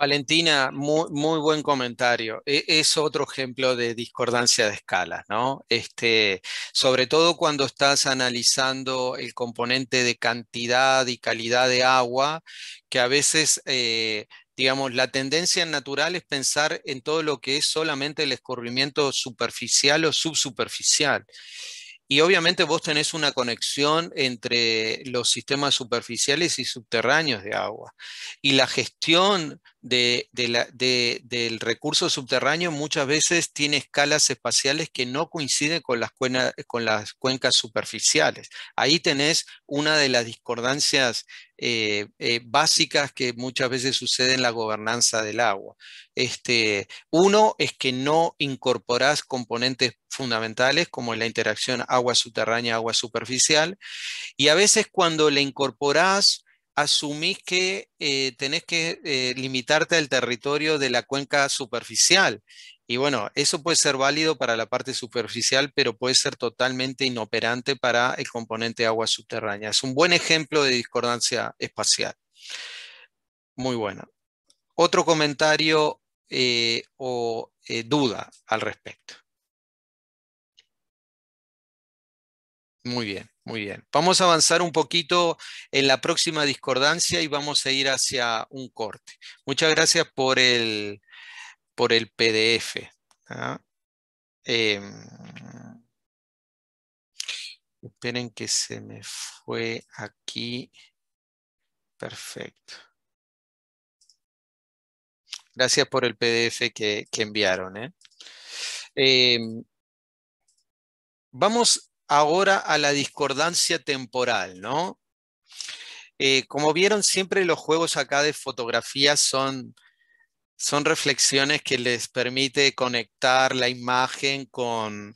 A: Valentina, muy, buen comentario. E-, es otro ejemplo de discordancia de escala. ¿no? Este, sobre todo cuando estás analizando el componente de cantidad y calidad de agua, que a veces eh, digamos, la tendencia natural es pensar en todo lo que es solamente el escurrimiento superficial o subsuperficial. Y obviamente vos tenés una conexión entre los sistemas superficiales y subterráneos de agua. Y la gestión de, del recurso subterráneo muchas veces tiene escalas espaciales que no coinciden con las, con las cuencas superficiales. Ahí tenés una de las discordancias eh, eh, básicas que muchas veces sucede en la gobernanza del agua. Este, uno es que no incorporás componentes fundamentales como la interacción agua subterránea-agua superficial y a veces cuando le incorporás asumís que eh, tenés que eh, limitarte al territorio de la cuenca superficial. Y bueno, eso puede ser válido para la parte superficial, pero puede ser totalmente inoperante para el componente agua subterránea. Es un buen ejemplo de discordancia espacial. Muy bueno Otro comentario eh, o duda al respecto. Muy bien, muy bien. Vamos a avanzar un poquito en la próxima discordancia y vamos a ir hacia un corte. Muchas gracias por el, por el PDF. ¿ah? Em, esperen que se me fue aquí. Perfecto. Gracias por el PDF que, enviaron. ¿eh? Em, vamos ahora a la discordancia temporal, ¿no? Eh, como vieron, siempre los juegos acá de fotografía son, son reflexiones que les permite conectar la imagen con,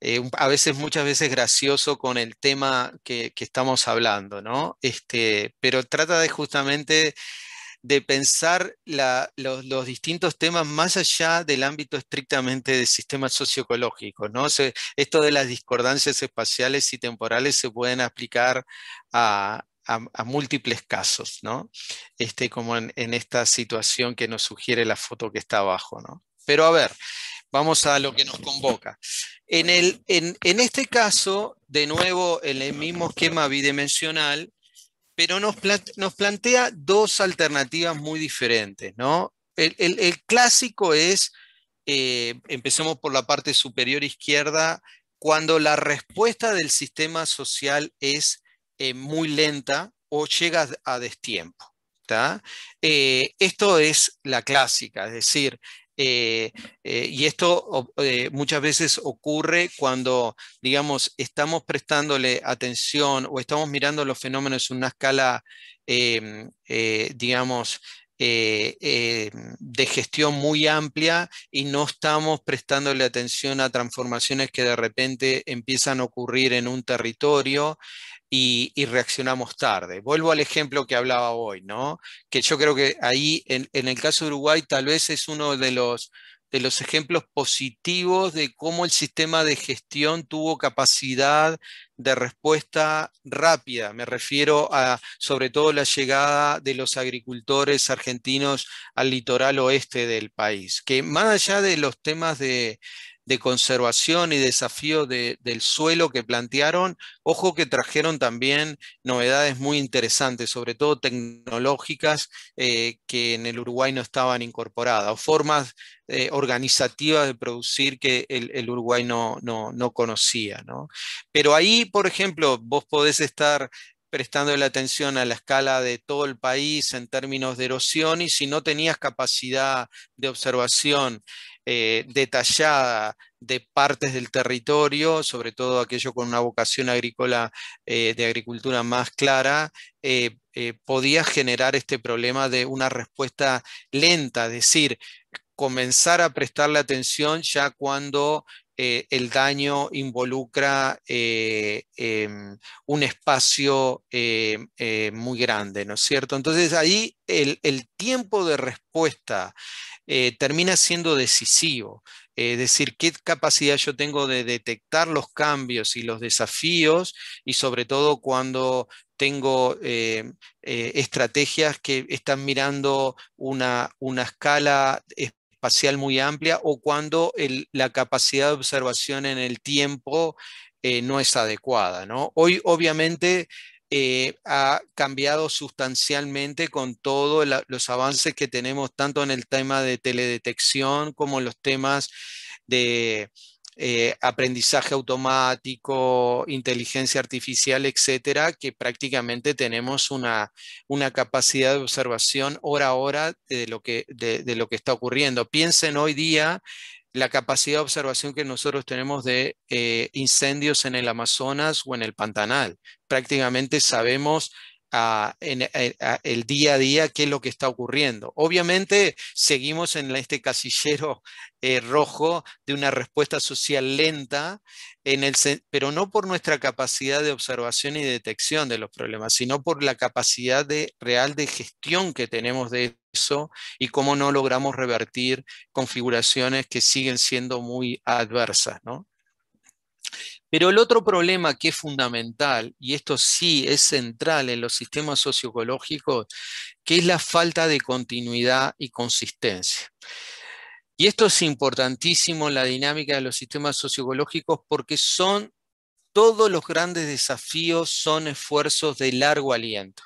A: eh, a veces, muchas veces gracioso con el tema que, que estamos hablando, ¿no? Este, pero trata de justamente de pensar los, distintos temas más allá del ámbito estrictamente del sistema socioecológico. ¿no? esto de las discordancias espaciales y temporales se pueden aplicar a, múltiples casos, ¿no? este, como en, esta situación que nos sugiere la foto que está abajo. ¿no? Pero a ver, vamos a lo que nos convoca. En, el, en, en este caso, de nuevo, en el mismo esquema bidimensional, pero nos, nos plantea dos alternativas muy diferentes, ¿no? El, clásico es, eh, empecemos por la parte superior izquierda, cuando la respuesta del sistema social es eh, muy lenta o llega a destiempo. Eh, esto es la clásica, es decir, eh, eh, y esto eh, muchas veces ocurre cuando, digamos, estamos prestándole atención o estamos mirando los fenómenos en una escala, em, digamos, de gestión muy amplia y no estamos prestándole atención a transformaciones que de repente empiezan a ocurrir en un territorio y, reaccionamos tarde. Vuelvo al ejemplo que hablaba hoy, ¿no? Que yo creo que ahí, en, el caso de Uruguay, tal vez es uno de los, de los ejemplos positivos de cómo el sistema de gestión tuvo capacidad de respuesta rápida. Me refiero a sobre todo la llegada de los agricultores argentinos al litoral oeste del país, que más allá de los temas de, de conservación y desafío del suelo que plantearon, ojo que trajeron también novedades muy interesantes, sobre todo tecnológicas eh, que en el Uruguay no estaban incorporadas, o formas eh, organizativas de producir que el, Uruguay no, no, conocía. Pero ahí, por ejemplo, vos podés estar prestando la atención a la escala de todo el país en términos de erosión y si no tenías capacidad de observación eh, detallada de partes del territorio, sobre todo aquello con una vocación agrícola eh, de agricultura más clara, eh, podía generar este problema de una respuesta lenta, es decir, comenzar a prestarle atención ya cuando el daño involucra em, un espacio em, muy grande, ¿no es cierto? Entonces ahí el tiempo de respuesta eh, termina siendo decisivo. Es decir, qué capacidad yo tengo de detectar los cambios y los desafíos y sobre todo cuando tengo eh, eh, estrategias que están mirando una, una escala espacial muy amplia o cuando la capacidad de observación en el tiempo no es adecuada. ¿no? Hoy, obviamente, eh, ha cambiado sustancialmente con todos los avances que tenemos, tanto en el tema de teledetección como en los temas de eh, aprendizaje automático, inteligencia artificial, etcétera, que prácticamente tenemos una, capacidad de observación hora a hora de lo que, de lo que está ocurriendo. Piensen hoy día la capacidad de observación que nosotros tenemos de eh, incendios en el Amazonas o en el Pantanal. Prácticamente sabemos el día a día qué es lo que está ocurriendo. Obviamente seguimos en este casillero eh, rojo de una respuesta social lenta, en el, pero no por nuestra capacidad de observación y detección de los problemas, sino por la capacidad de, real de gestión que tenemos de eso y cómo no logramos revertir configuraciones que siguen siendo muy adversas. ¿no? Pero el otro problema que es fundamental, y esto sí es central en los sistemas socioecológicos, que es la falta de continuidad y consistencia. Y esto es importantísimo en la dinámica de los sistemas socioecológicos porque son todos los grandes desafíos son esfuerzos de largo aliento.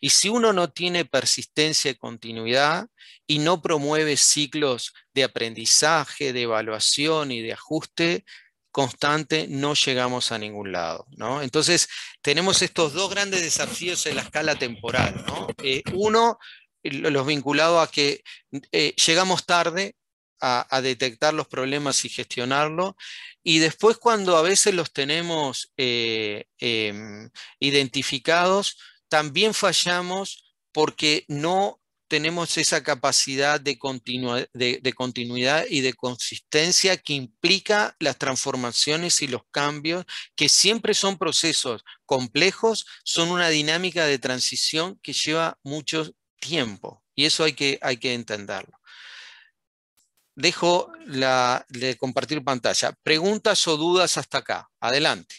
A: Y si uno no tiene persistencia y continuidad y no promueve ciclos de aprendizaje, de evaluación y de ajuste, constante no llegamos a ningún lado. ¿no? Entonces, tenemos estos dos grandes desafíos en la escala temporal. ¿no? Eh, uno, los vinculados a que eh, llegamos tarde a, detectar los problemas y gestionarlos, Y después cuando a veces los tenemos eh, em, identificados, también fallamos porque no tenemos esa capacidad de, de, continuidad y de consistencia que implica las transformaciones y los cambios, que siempre son procesos complejos, son una dinámica de transición que lleva mucho tiempo. Y eso hay que, hay que entenderlo. Dejo la, de compartir pantalla. Preguntas o dudas hasta acá.
E: Adelante.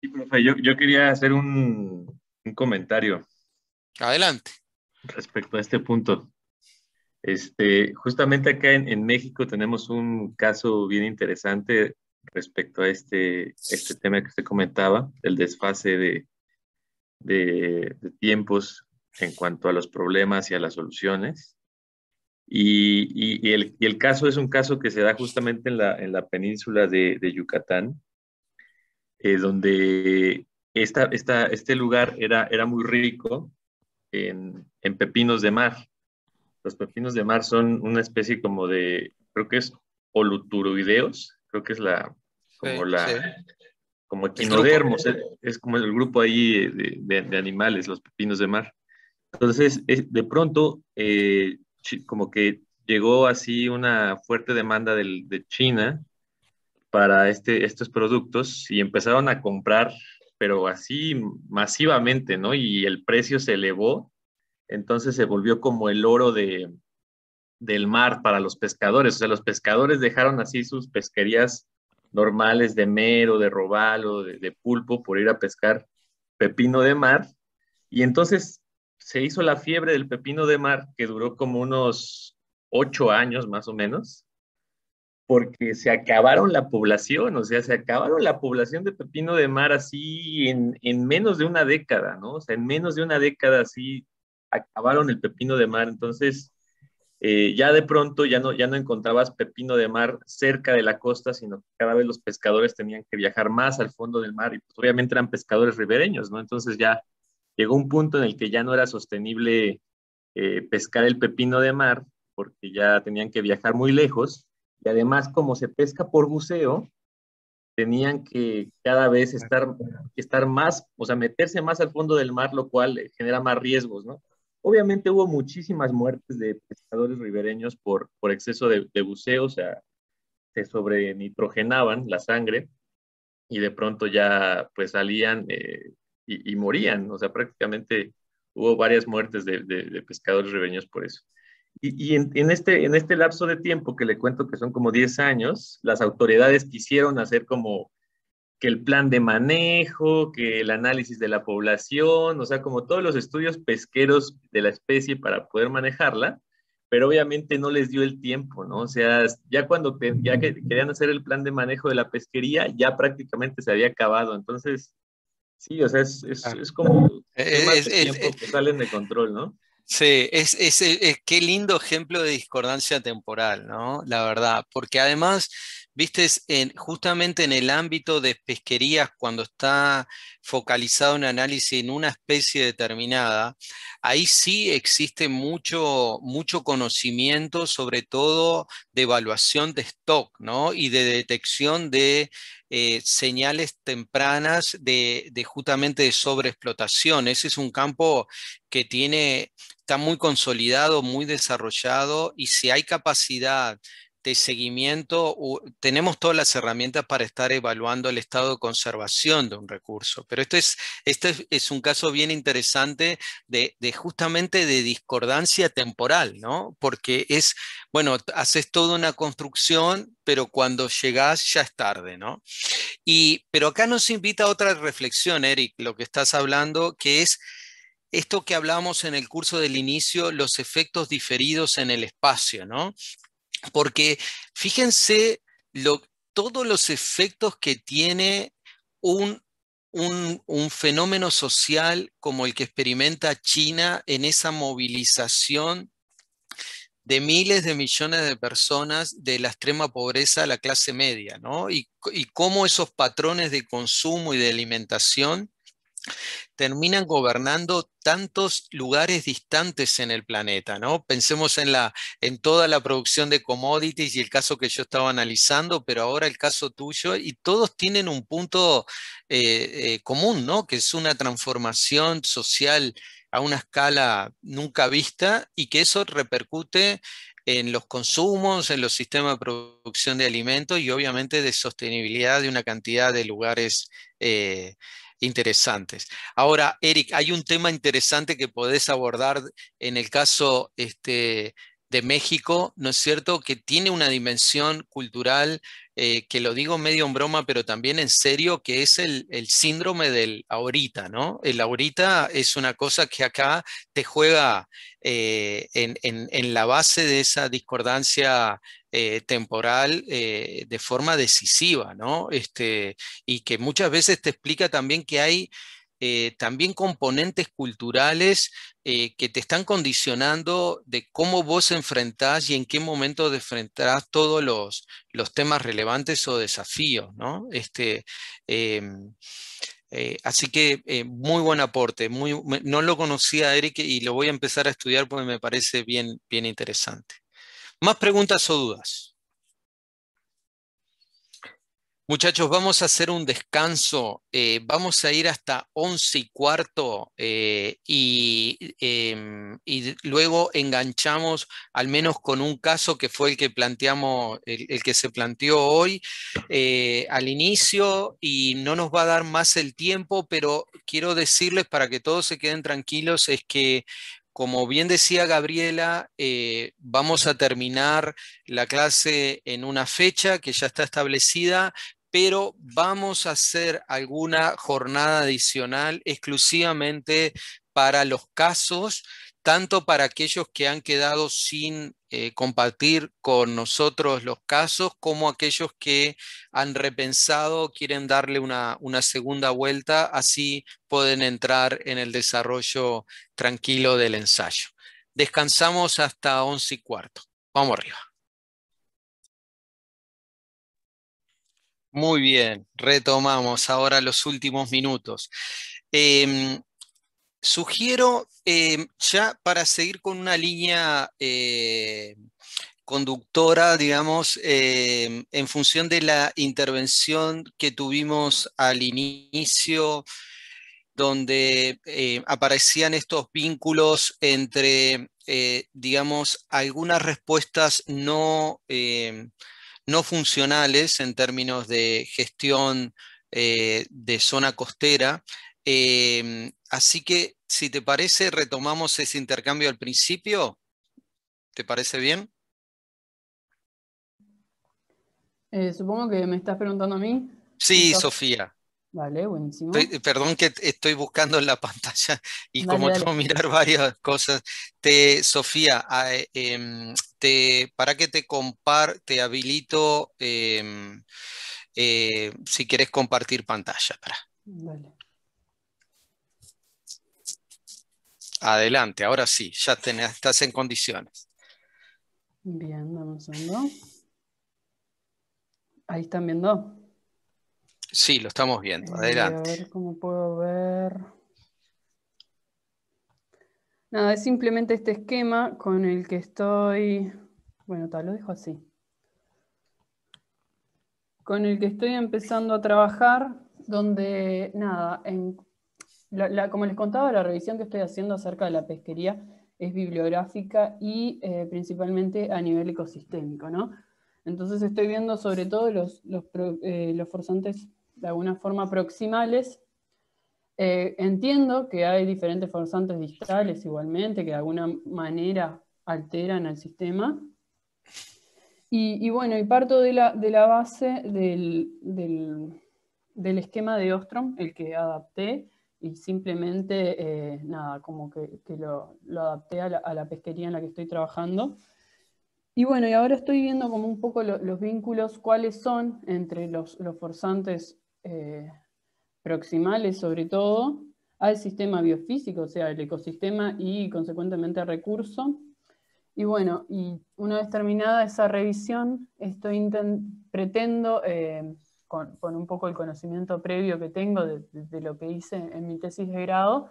E: Sí, profe, yo, quería hacer un, un comentario. Adelante. Respecto a este punto, este, justamente acá en, México tenemos un caso bien interesante respecto a este, este tema que usted comentaba, el desfase de, de, tiempos en cuanto a los problemas y a las soluciones. Y, el, caso es un caso que se da justamente en la, en la península de, Yucatán, eh, donde esta, esta, este lugar era, era muy rico en, pepinos de mar. Los pepinos de mar son una especie como de, creo que es oluturoideos, creo que es la, como la, como equinodermos, es, como el grupo ahí de, animales, los pepinos de mar. Entonces, de pronto, eh, como que llegó así una fuerte demanda de China para este, estos productos y empezaron a comprar pero así masivamente, ¿no? Y el precio se elevó, entonces se volvió como el oro del mar para los pescadores. O sea, los pescadores dejaron así sus pesquerías normales de mero, de robalo, de, de pulpo, por ir a pescar pepino de mar. Y entonces se hizo la fiebre del pepino de mar que duró como unos ocho años más o menos porque se acabaron la población, o sea, se acabaron la población de pepino de mar así en, menos de una década, ¿no? O sea, en menos de una década así acabaron el pepino de mar, entonces eh, ya de pronto ya no, ya no encontrabas pepino de mar cerca de la costa, sino que cada vez los pescadores tenían que viajar más al fondo del mar y pues, obviamente eran pescadores ribereños, ¿no? Entonces ya llegó un punto en el que ya no era sostenible eh, pescar el pepino de mar porque ya tenían que viajar muy lejos y además, como se pesca por buceo, tenían que cada vez estar, estar más, o sea, meterse más al fondo del mar, lo cual eh, genera más riesgos, ¿no? Obviamente hubo muchísimas muertes de pescadores ribereños por, por exceso de, buceo, o sea, se sobrenitrogenaban la sangre y de pronto ya pues salían eh, y, morían, o sea, prácticamente hubo varias muertes de pescadores ribereños por eso. Y, en, este, en este lapso de tiempo que le cuento que son como 10 años, las autoridades quisieron hacer como que el plan de manejo, que el análisis de la población, o sea, como todos los estudios pesqueros de la especie para poder manejarla, pero obviamente no les dio el tiempo, ¿no? O sea, ya cuando ya que querían hacer el plan de manejo de la pesquería, ya prácticamente se había acabado, entonces, sí, o sea, es, es, ah. es como... Eh, es, eh. que salen de control, ¿no? Sí, es, es,
A: qué lindo ejemplo de discordancia temporal, ¿no? La verdad, porque además, viste, justamente en el ámbito de pesquerías, cuando está focalizado un análisis en una especie determinada, ahí sí existe mucho, mucho conocimiento, sobre todo de evaluación de stock, ¿no? Y de detección de eh, señales tempranas de, de justamente de sobreexplotación. Ese es un campo que tiene está muy consolidado, muy desarrollado y si hay capacidad de seguimiento, tenemos todas las herramientas para estar evaluando el estado de conservación de un recurso. Pero este es, es un caso bien interesante de, justamente de discordancia temporal, ¿no? Porque es, bueno, haces toda una construcción, pero cuando llegas ya es tarde, ¿no? Y, pero acá nos invita a otra reflexión, Eric, lo que estás hablando, que es esto que hablábamos en el curso del inicio, los efectos diferidos en el espacio, ¿no? Porque fíjense todos los efectos que tiene un, fenómeno social como el que experimenta China en esa movilización de miles de millones de personas de la extrema pobreza a la clase media, ¿no? y cómo esos patrones de consumo y de alimentación terminan gobernando tantos lugares distantes en el planeta, ¿no? Pensemos en, la, en toda la producción de commodities y el caso que yo estaba analizando, pero ahora el caso tuyo, y todos tienen un punto eh, eh, común, ¿no? Que es una transformación social a una escala nunca vista y que eso repercute en los consumos, en los sistemas de producción de alimentos y obviamente de sostenibilidad de una cantidad de lugares eh, interesantes. Ahora, Eric, hay un tema interesante que podés abordar en el caso este, de México, ¿no es cierto?, que tiene una dimensión cultural, eh, que lo digo medio en broma, pero también en serio, que es el, síndrome del ahorita, ¿no? El ahorita es una cosa que acá te juega eh, en, la base de esa discordancia eh, temporal de forma decisiva, ¿no? Este, y que muchas veces te explica también que hay eh, también componentes culturales eh, que te están condicionando de cómo vos enfrentás y en qué momento enfrentarás todos los, temas relevantes o desafíos, este, em, eh, así que muy buen aporte. no lo conocía, Eric, y lo voy a empezar a estudiar porque me parece bien, bien interesante. ¿Más preguntas o dudas? Muchachos, vamos a hacer un descanso. Eh, vamos a ir hasta once y cuarto eh, em, y, luego enganchamos al menos con un caso que fue el que planteamos, el, que se planteó hoy eh, al inicio y no nos va a dar más el tiempo, pero quiero decirles para que todos se queden tranquilos es que como bien decía Gabriela, vamos a terminar la clase en una fecha que ya está establecida, pero vamos a hacer alguna jornada adicional exclusivamente para los casos, tanto para aquellos que han quedado sin eh, compartir con nosotros los casos, como aquellos que han repensado, quieren darle una, una segunda vuelta, así pueden entrar en el desarrollo tranquilo del ensayo. Descansamos hasta 11 y cuarto. Vamos arriba. Muy bien, retomamos ahora los últimos minutos. Em, sugiero em, ya para seguir con una línea em, conductora, digamos, en función de la intervención que tuvimos al inicio, donde aparecían estos vínculos entre, eh, digamos, algunas respuestas no no funcionales en términos de gestión eh, de zona costera. Em, así que, si te parece, retomamos ese intercambio al principio. ¿Te parece bien?
C: Eh, supongo que me estás preguntando a mí. Sí, Sofía. Vale, buenísimo. Eh,
A: perdón que estoy buscando en la pantalla y como tengo que mirar varias cosas. Te, Sofía, ah, eh, em, para que te comparte te habilito em, eh, si quieres compartir pantalla. Para. Adelante, ahora sí, ya estás en condiciones.
C: Bien, vamos ver Ahí están viendo.
A: Sí, lo estamos viendo. Eh, Adelante. a
C: ver cómo puedo ver. Nada, es simplemente este esquema con el que estoy. Bueno, tal, lo dejo así. Con el que estoy empezando a trabajar, donde, nada, en, como les contaba, la revisión que estoy haciendo acerca de la pesquería es bibliográfica y eh, principalmente a nivel ecosistémico, ¿no? Entonces estoy viendo sobre todo los, los, eh, los forzantes de alguna forma proximales, eh, entiendo que hay diferentes forzantes distales igualmente, que de alguna manera alteran el sistema. Y, bueno, y parto de la, de la base del, del, esquema de Ostrom, el que adapté, y simplemente, eh, nada, como que, lo, adapté a la, pesquería en la que estoy trabajando. Y bueno, y ahora estoy viendo como un poco los vínculos, cuáles son entre los, los forzantes eh, proximales sobre todo, al sistema biofísico, o sea, el ecosistema y consecuentemente al recurso. Y bueno, y una vez terminada esa revisión, estoy pretendo, eh, con, un poco el conocimiento previo que tengo de, lo que hice en mi tesis de grado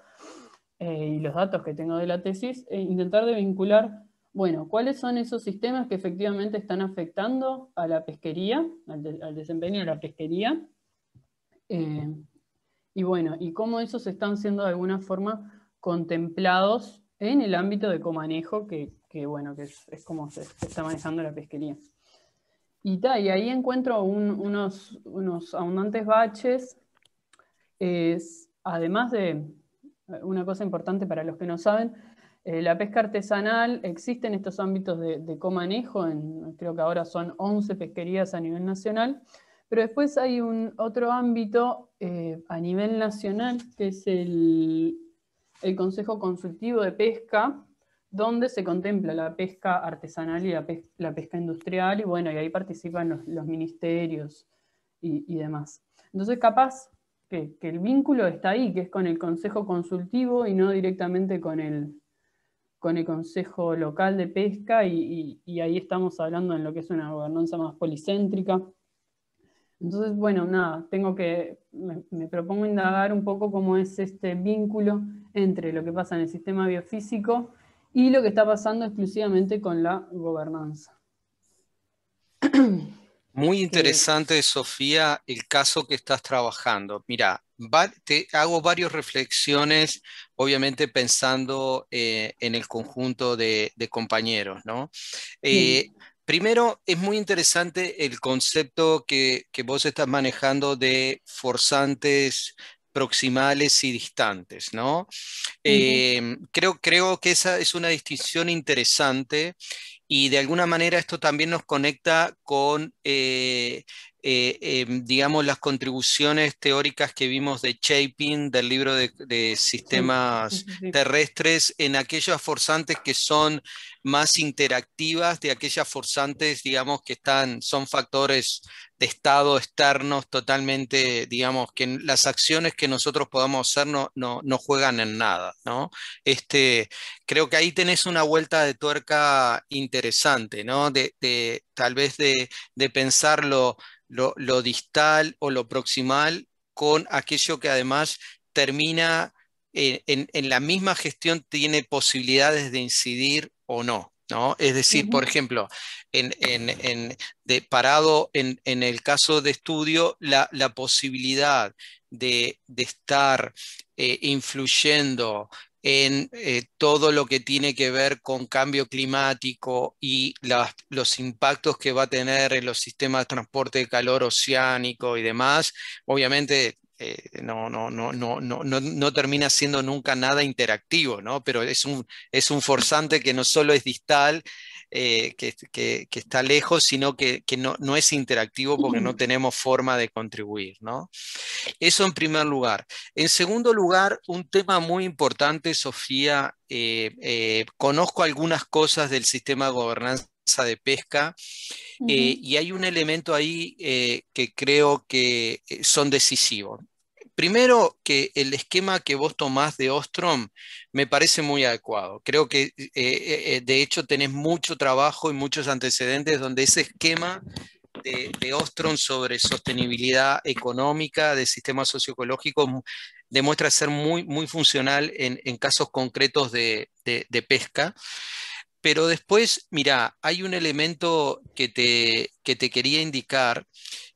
C: eh, y los datos que tengo de la tesis, intentar de vincular, bueno, cuáles son esos sistemas que efectivamente están afectando a la pesquería, al desempeño de la pesquería, eh, y bueno, y cómo esos están siendo de alguna forma contemplados en el ámbito de comanejo, que, bueno, que es, como se, está manejando la pesquería. Y, ahí encuentro unos, abundantes baches. además de eh, una cosa importante para los que no saben, eh, la pesca artesanal existe en estos ámbitos de, de comanejo, creo que ahora son 11 pesquerías a nivel nacional, pero después hay un otro ámbito eh, a nivel nacional, que es el, Consejo Consultivo de Pesca, donde se contempla la pesca artesanal y la, pesca industrial, y bueno, y ahí participan los, ministerios y, demás. Entonces, capaz que, el vínculo está ahí, que es con el Consejo Consultivo y no directamente con el, Consejo Local de Pesca y, ahí estamos hablando en lo que es una gobernanza más policéntrica. Entonces, bueno, nada, tengo que, me, propongo indagar un poco cómo es este vínculo entre lo que pasa en el sistema biofísico y lo que está pasando exclusivamente con la gobernanza.
A: Muy interesante, Sofía, el caso que estás trabajando. Mira, te hago varias reflexiones, obviamente pensando eh, en el conjunto de, compañeros, ¿no? Primero, es muy interesante el concepto que, vos estás manejando de forzantes proximales y distantes, ¿no?
C: Eh,
A: creo, creo que esa es una distinción interesante y de alguna manera esto también nos conecta con, eh, eh, em, digamos, las contribuciones teóricas que vimos de Chapin, del libro de, sistemas terrestres, en aquellas forzantes que son más interactivas, de aquellas forzantes, digamos, que están, son factores de estado externos totalmente, digamos, que las acciones que nosotros podamos hacer no, no, no juegan en nada, ¿no? Este, creo que ahí tenés una vuelta de tuerca interesante, ¿no? De, tal vez de, pensar lo, distal o lo proximal con aquello que además termina en, la misma gestión, tiene posibilidades de incidir o no. ¿No? Es decir, por ejemplo, de, parado en, el caso de estudio, la, posibilidad de, estar eh, influyendo en eh, todo lo que tiene que ver con cambio climático y los impactos que va a tener en los sistemas de transporte de calor oceánico y demás. Obviamente eh, no, no, no, no, no, no, termina siendo nunca nada interactivo, pero es un, es un forzante que no solo es distal, eh, que, está lejos, sino que, no, es interactivo porque no tenemos forma de contribuir. Eso en primer lugar. En segundo lugar, un tema muy importante, Sofía, eh, eh, conozco algunas cosas del sistema de gobernanza de pesca y hay un elemento ahí que creo que son decisivos primero que el esquema que vos tomás de Ostrom me parece muy adecuado. Creo que eh, eh, eh, de hecho tenés mucho trabajo y muchos antecedentes donde ese esquema de, Ostrom sobre sostenibilidad económica de sistema socioecológico, demuestra ser muy, muy funcional en, casos concretos de, de, pesca. Pero después, mira, hay un elemento que te, que te quería indicar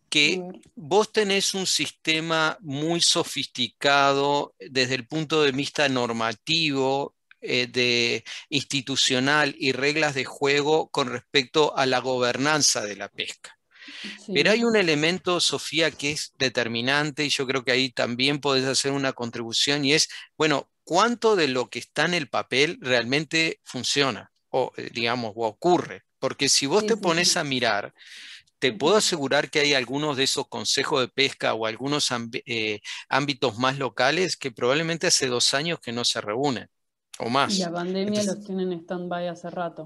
A: que vos tenés un sistema muy sofisticado desde el punto de vista normativo, eh, de, institucional y reglas de juego con respecto a la gobernanza de la pesca. Pero hay un elemento, Sofía, que es determinante y yo creo que ahí también podés hacer una contribución y es, bueno, ¿cuánto de lo que está en el papel realmente funciona o, eh, digamos, o ocurre? Porque si vos te pones a mirar, te puedo asegurar que hay algunos de esos consejos de pesca o algunos eh, ámbitos más locales que probablemente hace dos años que no se reúnen o más. Y la
C: pandemia los tienen en stand-by hace rato.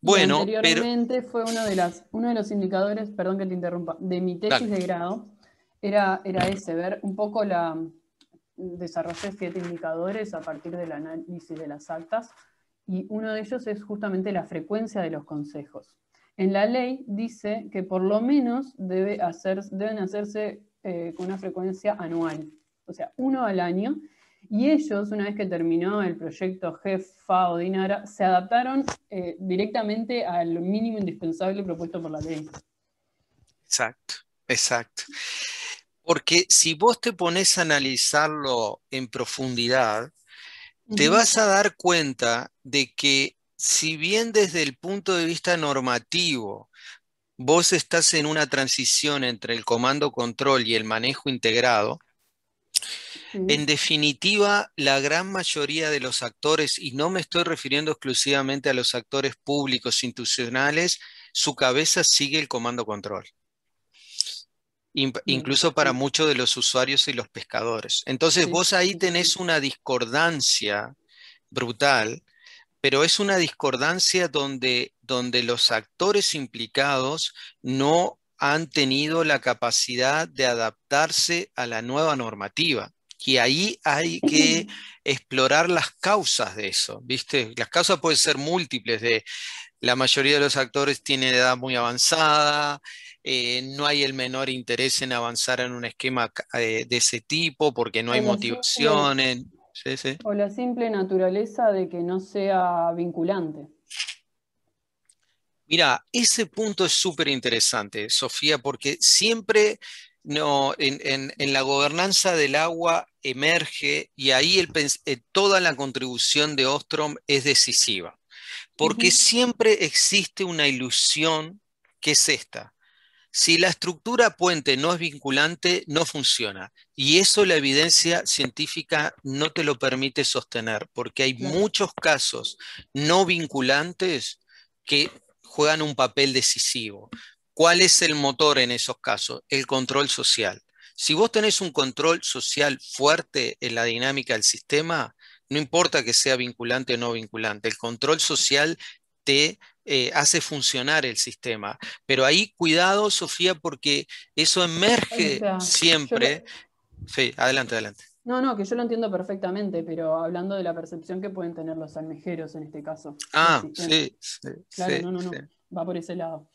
A: Bueno, anteriormente
C: fue uno de, las, uno de los indicadores, perdón que te interrumpa, de mi tesis de grado, era, era ese, ver un poco la... Desarrollé siete indicadores a partir del análisis de las actas y uno de ellos es justamente la frecuencia de los consejos en la ley dice que por lo menos deben hacerse eh, con una frecuencia anual, o sea, uno al año. Y ellos, una vez que terminó el proyecto Jefa o Dinara, se adaptaron eh, directamente al mínimo indispensable propuesto por la ley.
A: Exacto, exacto. Porque si vos te pones a analizarlo en profundidad, te vas a dar cuenta de que si bien desde el punto de vista normativo vos estás en una transición entre el comando-control y el manejo integrado, en definitiva, la gran mayoría de los actores, y no me estoy refiriendo exclusivamente a los actores públicos institucionales, su cabeza sigue el comando control. incluso para muchos de los usuarios y los pescadores. Entonces, vos ahí tenés una discordancia brutal pero es una discordancia donde, donde los actores implicados no han tenido la capacidad de adaptarse a la nueva normativa. Y ahí hay que explorar las causas de eso, ¿viste? Las causas pueden ser múltiples, de la mayoría de los actores tienen edad muy avanzada, eh, no hay el menor interés en avanzar en un esquema eh, de ese tipo porque no hay motivaciones,
C: o la simple naturaleza de que no sea vinculante.
A: Mira, ese punto es súper interesante, Sofía, porque siempre no, en, la gobernanza del agua emerge y ahí el, eh, toda la contribución de Ostrom es decisiva, porque siempre existe una ilusión que es esta. Si la estructura puente no es vinculante, no funciona. Y eso la evidencia científica no te lo permite sostener, porque hay muchos casos no vinculantes que juegan un papel decisivo. ¿Cuál es el motor en esos casos? El control social. Si vos tenés un control social fuerte en la dinámica del sistema, no importa que sea vinculante o no vinculante, el control social te eh, hace funcionar el sistema. Pero ahí cuidado, Sofía, porque eso emerge siempre. Sí, adelante, adelante.
C: No, no, que yo lo entiendo perfectamente, pero hablando de la percepción que pueden tener los almejeros en este caso. Ah, sí,
A: Claro, no, no, no, sí.
C: va por ese lado.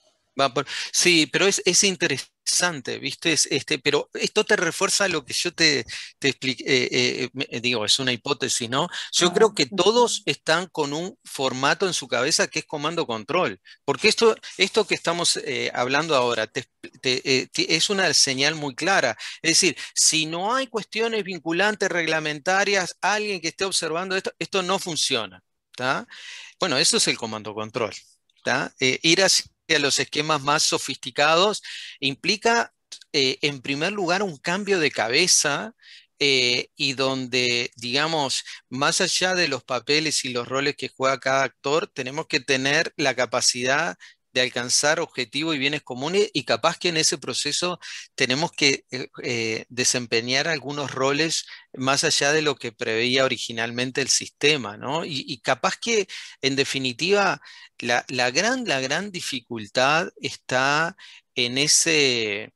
A: Sí, pero es, interesante, ¿viste? este, pero esto te refuerza lo que yo te, te expliqué, eh, eh, eh, digo, es una hipótesis, ¿no? Yo creo que todos están con un formato en su cabeza que es comando-control, porque esto, esto que estamos hablando ahora es una señal muy clara. Es decir, si no hay cuestiones vinculantes, reglamentarias, alguien que esté observando esto, esto no funciona. ¿está Bueno, eso es el comando-control. ir a los esquemas más sofisticados, implica, eh, en primer lugar, un cambio de cabeza eh, y donde, digamos, más allá de los papeles y los roles que juega cada actor, tenemos que tener la capacidad de alcanzar objetivos y bienes comunes y capaz que en ese proceso tenemos que eh, eh, desempeñar algunos roles más allá de lo que preveía originalmente el sistema, ¿no? Y, capaz que en definitiva la, gran, la gran dificultad está en ese...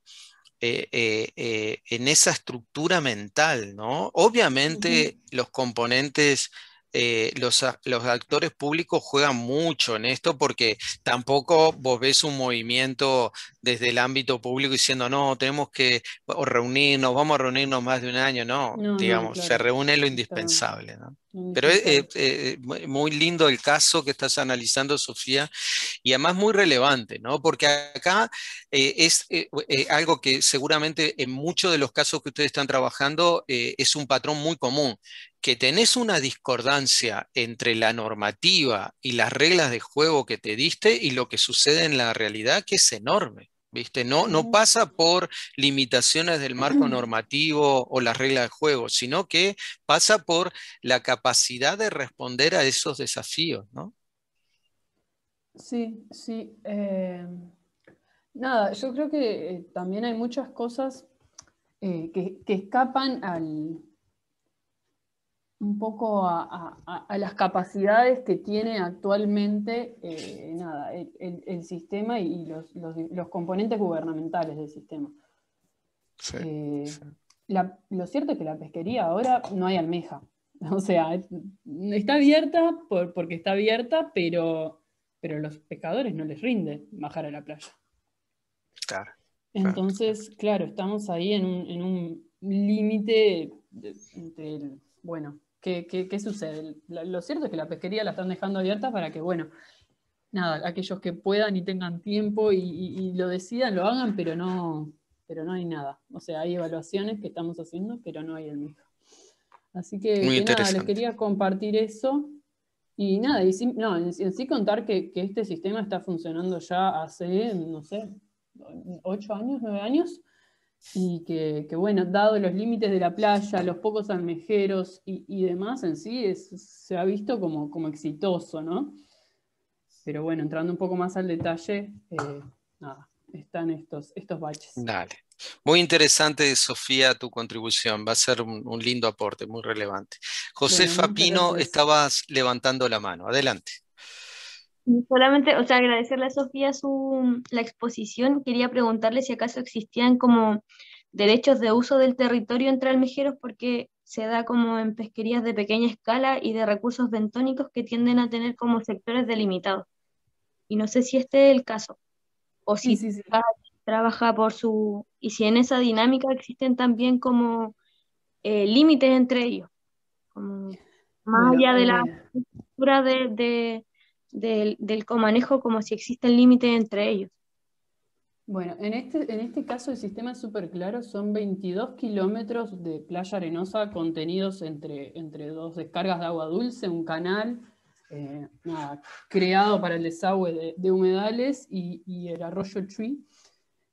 A: Eh, en esa estructura mental, ¿no? Obviamente los componentes eh, los, actores públicos juegan mucho en esto porque tampoco vos ves un movimiento desde el ámbito público diciendo, no, tenemos que reunirnos, vamos a reunirnos más de un año, no, digamos, se reúne lo indispensable. ¿no? Pero eh, eh, es eh, muy lindo el caso que estás analizando, Sofía, y además muy relevante, ¿no? Porque acá es algo que seguramente en muchos de los casos que ustedes están trabajando es un patrón muy común, que tenés una discordancia entre la normativa y las reglas de juego que te diste y lo que sucede en la realidad, que es enorme. ¿viste? No, no pasa por limitaciones del marco normativo o las reglas de juego, sino que pasa por la capacidad de responder a esos desafíos, ¿no?
C: Sí, sí. Em, nada, yo creo que eh, también hay muchas cosas eh, que, escapan al, un poco a, las capacidades que tiene actualmente eh, el, sistema y los, componentes gubernamentales del sistema. Eh, lo cierto es que la pesquería ahora no hay almeja. O sea, está abierta porque está abierta, pero, pero los pescadores no les rinde bajar a la playa. Entonces, claro, estamos ahí en un, en un límite entre el, bueno, ¿Qué, sucede? Lo cierto es que la pesquería la están dejando abierta para que, bueno, nada, aquellos que puedan y tengan tiempo y, lo decidan, lo hagan, pero no, pero no hay nada. O sea, hay evaluaciones que estamos haciendo, pero no hay el mismo. Así que, les quería compartir eso. Y nada, sí, sí contar que, que, este sistema está funcionando ya hace, no sé, ocho años, nueve años, y que, bueno, dado los límites de la playa, los pocos almejeros y, demás en sí, se ha visto como, exitoso, ¿no? Pero bueno, entrando un poco más al detalle, eh, nada, están estos, estos baches.
A: Dale. Muy interesante, Sofía, tu contribución. Va a ser un, lindo aporte, muy relevante. José Fapino, estabas levantando la mano. Adelante.
D: Solamente, o sea, agradecerle a Sofía su, la exposición. Quería preguntarle si acaso existían como derechos de uso del territorio entre almejeros, porque se da como en pesquerías de pequeña escala y de recursos bentónicos que tienden a tener como sectores delimitados. Y no sé si este es el caso, o si trabaja por su... y si en esa dinámica existen también como eh, límites entre ellos, más allá de la eh, estructura de del, comanejo como si el límite entre ellos.
C: Bueno, en este, en este caso el sistema es súper claro, son 22 kilómetros de playa arenosa contenidos entre, entre dos descargas de agua dulce, un canal eh, creado para el desagüe de, humedales y, el arroyo tree.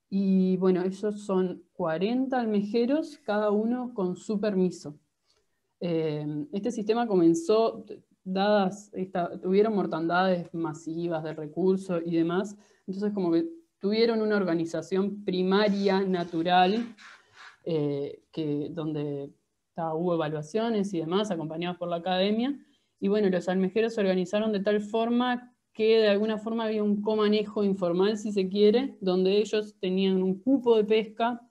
C: Y bueno, esos son 40 almejeros, cada uno con su permiso. Eh, este sistema comenzó, dadas, tuvieron mortandades masivas de recursos y demás, entonces como que tuvieron una organización primaria, natural, eh, donde hubo evaluaciones y demás, acompañadas por la academia, y bueno, los almejeros se organizaron de tal forma que de alguna forma había un comanejo informal, si se quiere, donde ellos tenían un cupo de pesca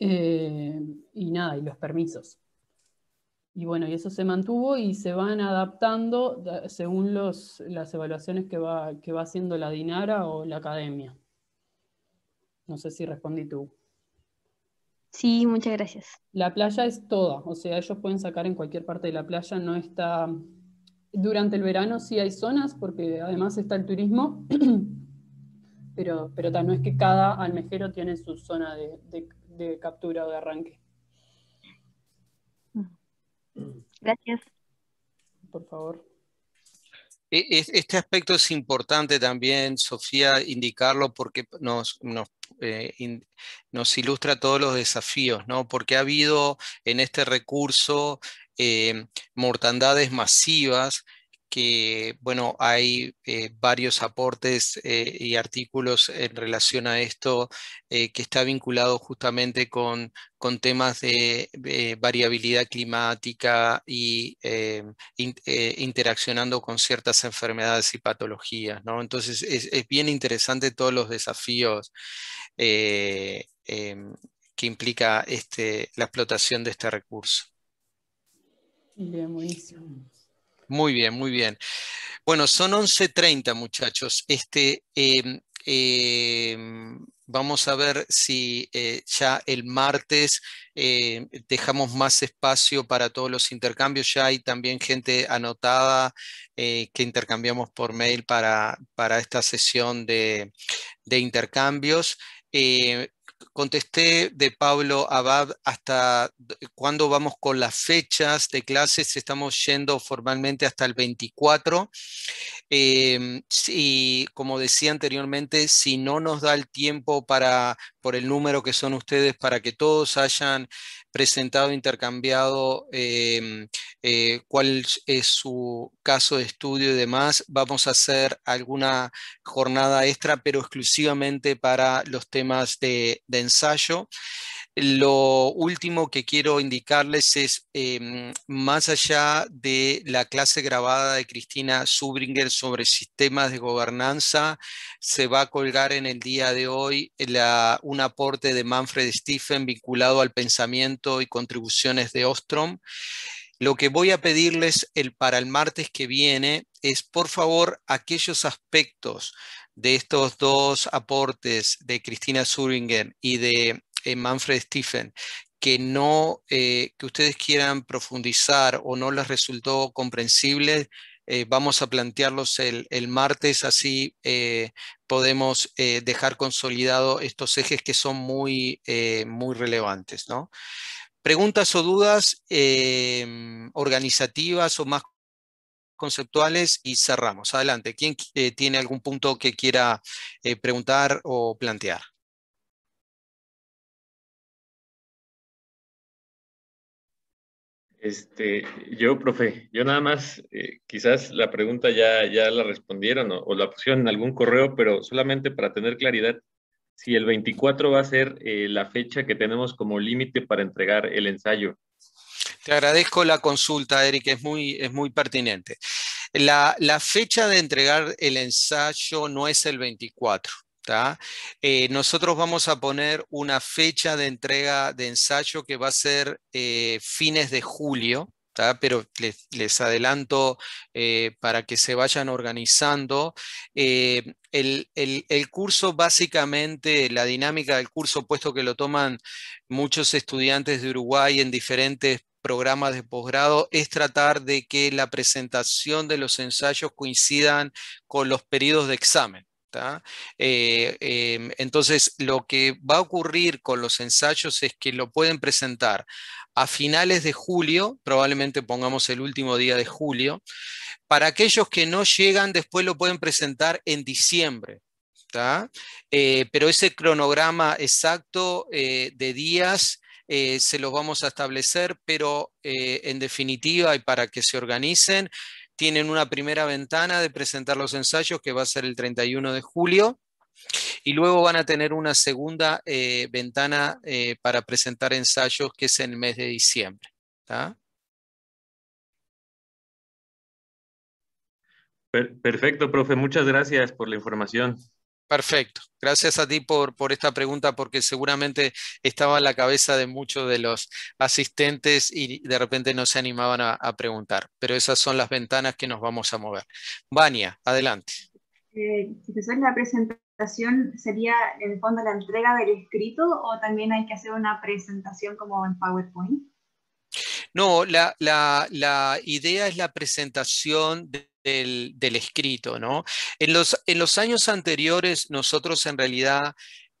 C: eh, y nada, y los permisos. Y bueno, y eso se mantuvo y se van adaptando según los, las evaluaciones que va, que va haciendo la Dinara o la academia. No sé si respondí tú.
D: Sí, muchas gracias.
C: La playa es toda, o sea, ellos pueden sacar en cualquier parte de la playa, no está... Durante el verano sí hay zonas, porque además está el turismo, pero, pero no es que cada almejero tiene su zona de captura o de arranque.
A: Gracias. Por favor. E-, este aspecto es importante también, Sofía, indicarlo porque eh, nos, ilustra todos los desafíos, ¿no? Porque ha habido en este recurso eh, mortandades masivas que, bueno, hay eh, varios aportes eh, y artículos en relación a esto eh, que está vinculado justamente con, temas de, variabilidad climática y interaccionando con ciertas enfermedades y patologías, Entonces es, bien interesante todos los desafíos em, que implica este, la explotación de este recurso. Bien, muy bien, muy bien. Bueno, son 11.30 muchachos. Este, em, em, vamos a ver si eh, ya el martes eh, dejamos más espacio para todos los intercambios. Ya hay también gente anotada eh, que intercambiamos por mail para, para esta sesión de, intercambios contesté de Pablo Abad hasta cuándo vamos con las fechas de clases. Estamos yendo formalmente hasta el 24. Em, y como decía anteriormente, si no nos da el tiempo para, por el número que son ustedes, para que todos hayan presentado, intercambiado em, eh, cuál es su caso de estudio y demás. Vamos a hacer alguna jornada extra, pero exclusivamente para los temas de, de ensayo. Lo último que quiero indicarles es, em, más allá de la clase grabada de Cristina Subringer sobre sistemas de gobernanza, se va a colgar en el día de hoy un aporte de Manfred Stephen vinculado al pensamiento y contribuciones de Ostrom. Lo que voy a pedirles el, para el martes que viene es, por favor, aquellos aspectos de estos dos aportes de Cristina Zubringer y de eh, Manfred Stephen, que no, eh, que ustedes quieran profundizar o no les resultó comprensible, eh, vamos a plantearlos el, martes, así podemos dejar consolidado estos ejes que son muy, muy relevantes. ¿no? Preguntas o dudas organizativas o más conceptuales y cerramos. Adelante, ¿quién tiene algún punto que quiera preguntar o plantear?
E: Este, yo, profe, yo nada más, eh, quizás la pregunta ya, ya la respondieron o, la pusieron en algún correo, pero solamente para tener claridad, si el 24 va a ser eh, la fecha que tenemos como límite para entregar el ensayo. Te agradezco la consulta,
A: Eric, es muy, es muy pertinente. La, la fecha de entregar el ensayo no es el 24. Eh, nosotros vamos a poner una fecha de entrega de ensayo que va a ser eh, fines de julio, pero les, adelanto eh, para que se vayan organizando. El, curso básicamente, la dinámica del curso, puesto que lo toman muchos estudiantes de Uruguay en diferentes programas de posgrado, es tratar de que la presentación de los ensayos coincidan con los periodos de examen. Eh, em, entonces, lo que va a ocurrir con los ensayos es que lo pueden presentar a finales de julio, probablemente pongamos el último día de julio. Para aquellos que no llegan, después lo pueden presentar en diciembre. Eh, pero ese cronograma exacto eh, de días se los vamos a establecer, pero en definitiva y para que se organicen, tienen una primera ventana de presentar los ensayos que va a ser el 31 de julio y luego van a tener una segunda eh, ventana eh, para presentar ensayos que es en el mes de diciembre.
E: Perfecto, profe. Muchas gracias por la información.
A: Perfecto. Gracias a ti por, por, esta pregunta porque seguramente estaba en la cabeza de muchos de los asistentes y de repente no se animaban a, preguntar, pero esas son las ventanas que nos vamos a mover. Vania, adelante.
B: Eh, sale la presentación sería en el fondo la entrega del escrito o también hay que hacer una presentación como en PowerPoint.
A: No, la, la idea es la presentación de del, escrito, ¿no? En los, en los años anteriores, nosotros en realidad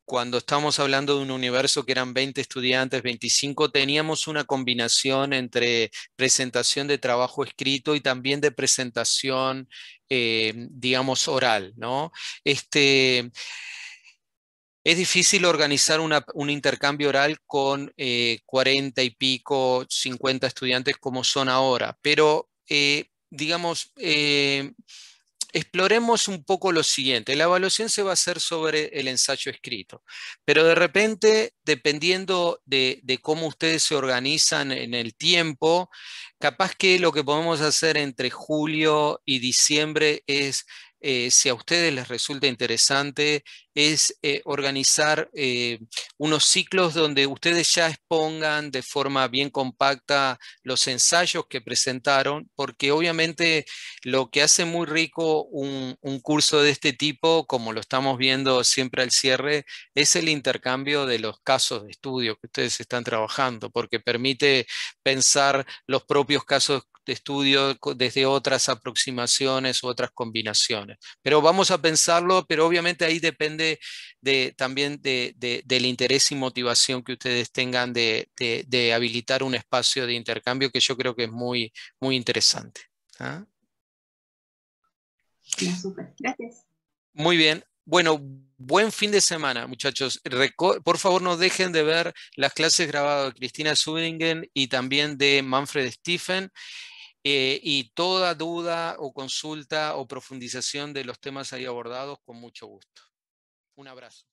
A: cuando estamos hablando de un universo que eran 20 estudiantes, 25, teníamos una combinación entre presentación de trabajo escrito y también de presentación, eh, digamos, oral, ¿no? Este, es difícil organizar un intercambio oral con 40 eh, y pico, 50 estudiantes como son ahora, pero eh, digamos, eh, exploremos un poco lo siguiente. La evaluación se va a hacer sobre el ensayo escrito, pero de repente, dependiendo de, de, cómo ustedes se organizan en el tiempo, capaz que lo que podemos hacer entre julio y diciembre es, eh, si a ustedes les resulta interesante, es eh, organizar eh, unos ciclos donde ustedes ya expongan de forma bien compacta los ensayos que presentaron, porque obviamente lo que hace muy rico un, un curso de este tipo, como lo estamos viendo siempre al cierre, es el intercambio de los casos de estudio que ustedes están trabajando, porque permite pensar los propios casos de estudio desde otras aproximaciones u otras combinaciones. Pero vamos a pensarlo, pero obviamente ahí depende de, también del interés y motivación que ustedes tengan de, habilitar un espacio de intercambio que yo creo que es muy, muy interesante. ¿ah? Gracias. Muy bien. Bueno, buen fin de semana, muchachos. por favor, no dejen de ver las clases grabadas de Cristina Zubringen y también de Manfred Stephen. Eh, y toda duda o consulta o profundización de los temas ahí abordados, con mucho gusto. Un abrazo.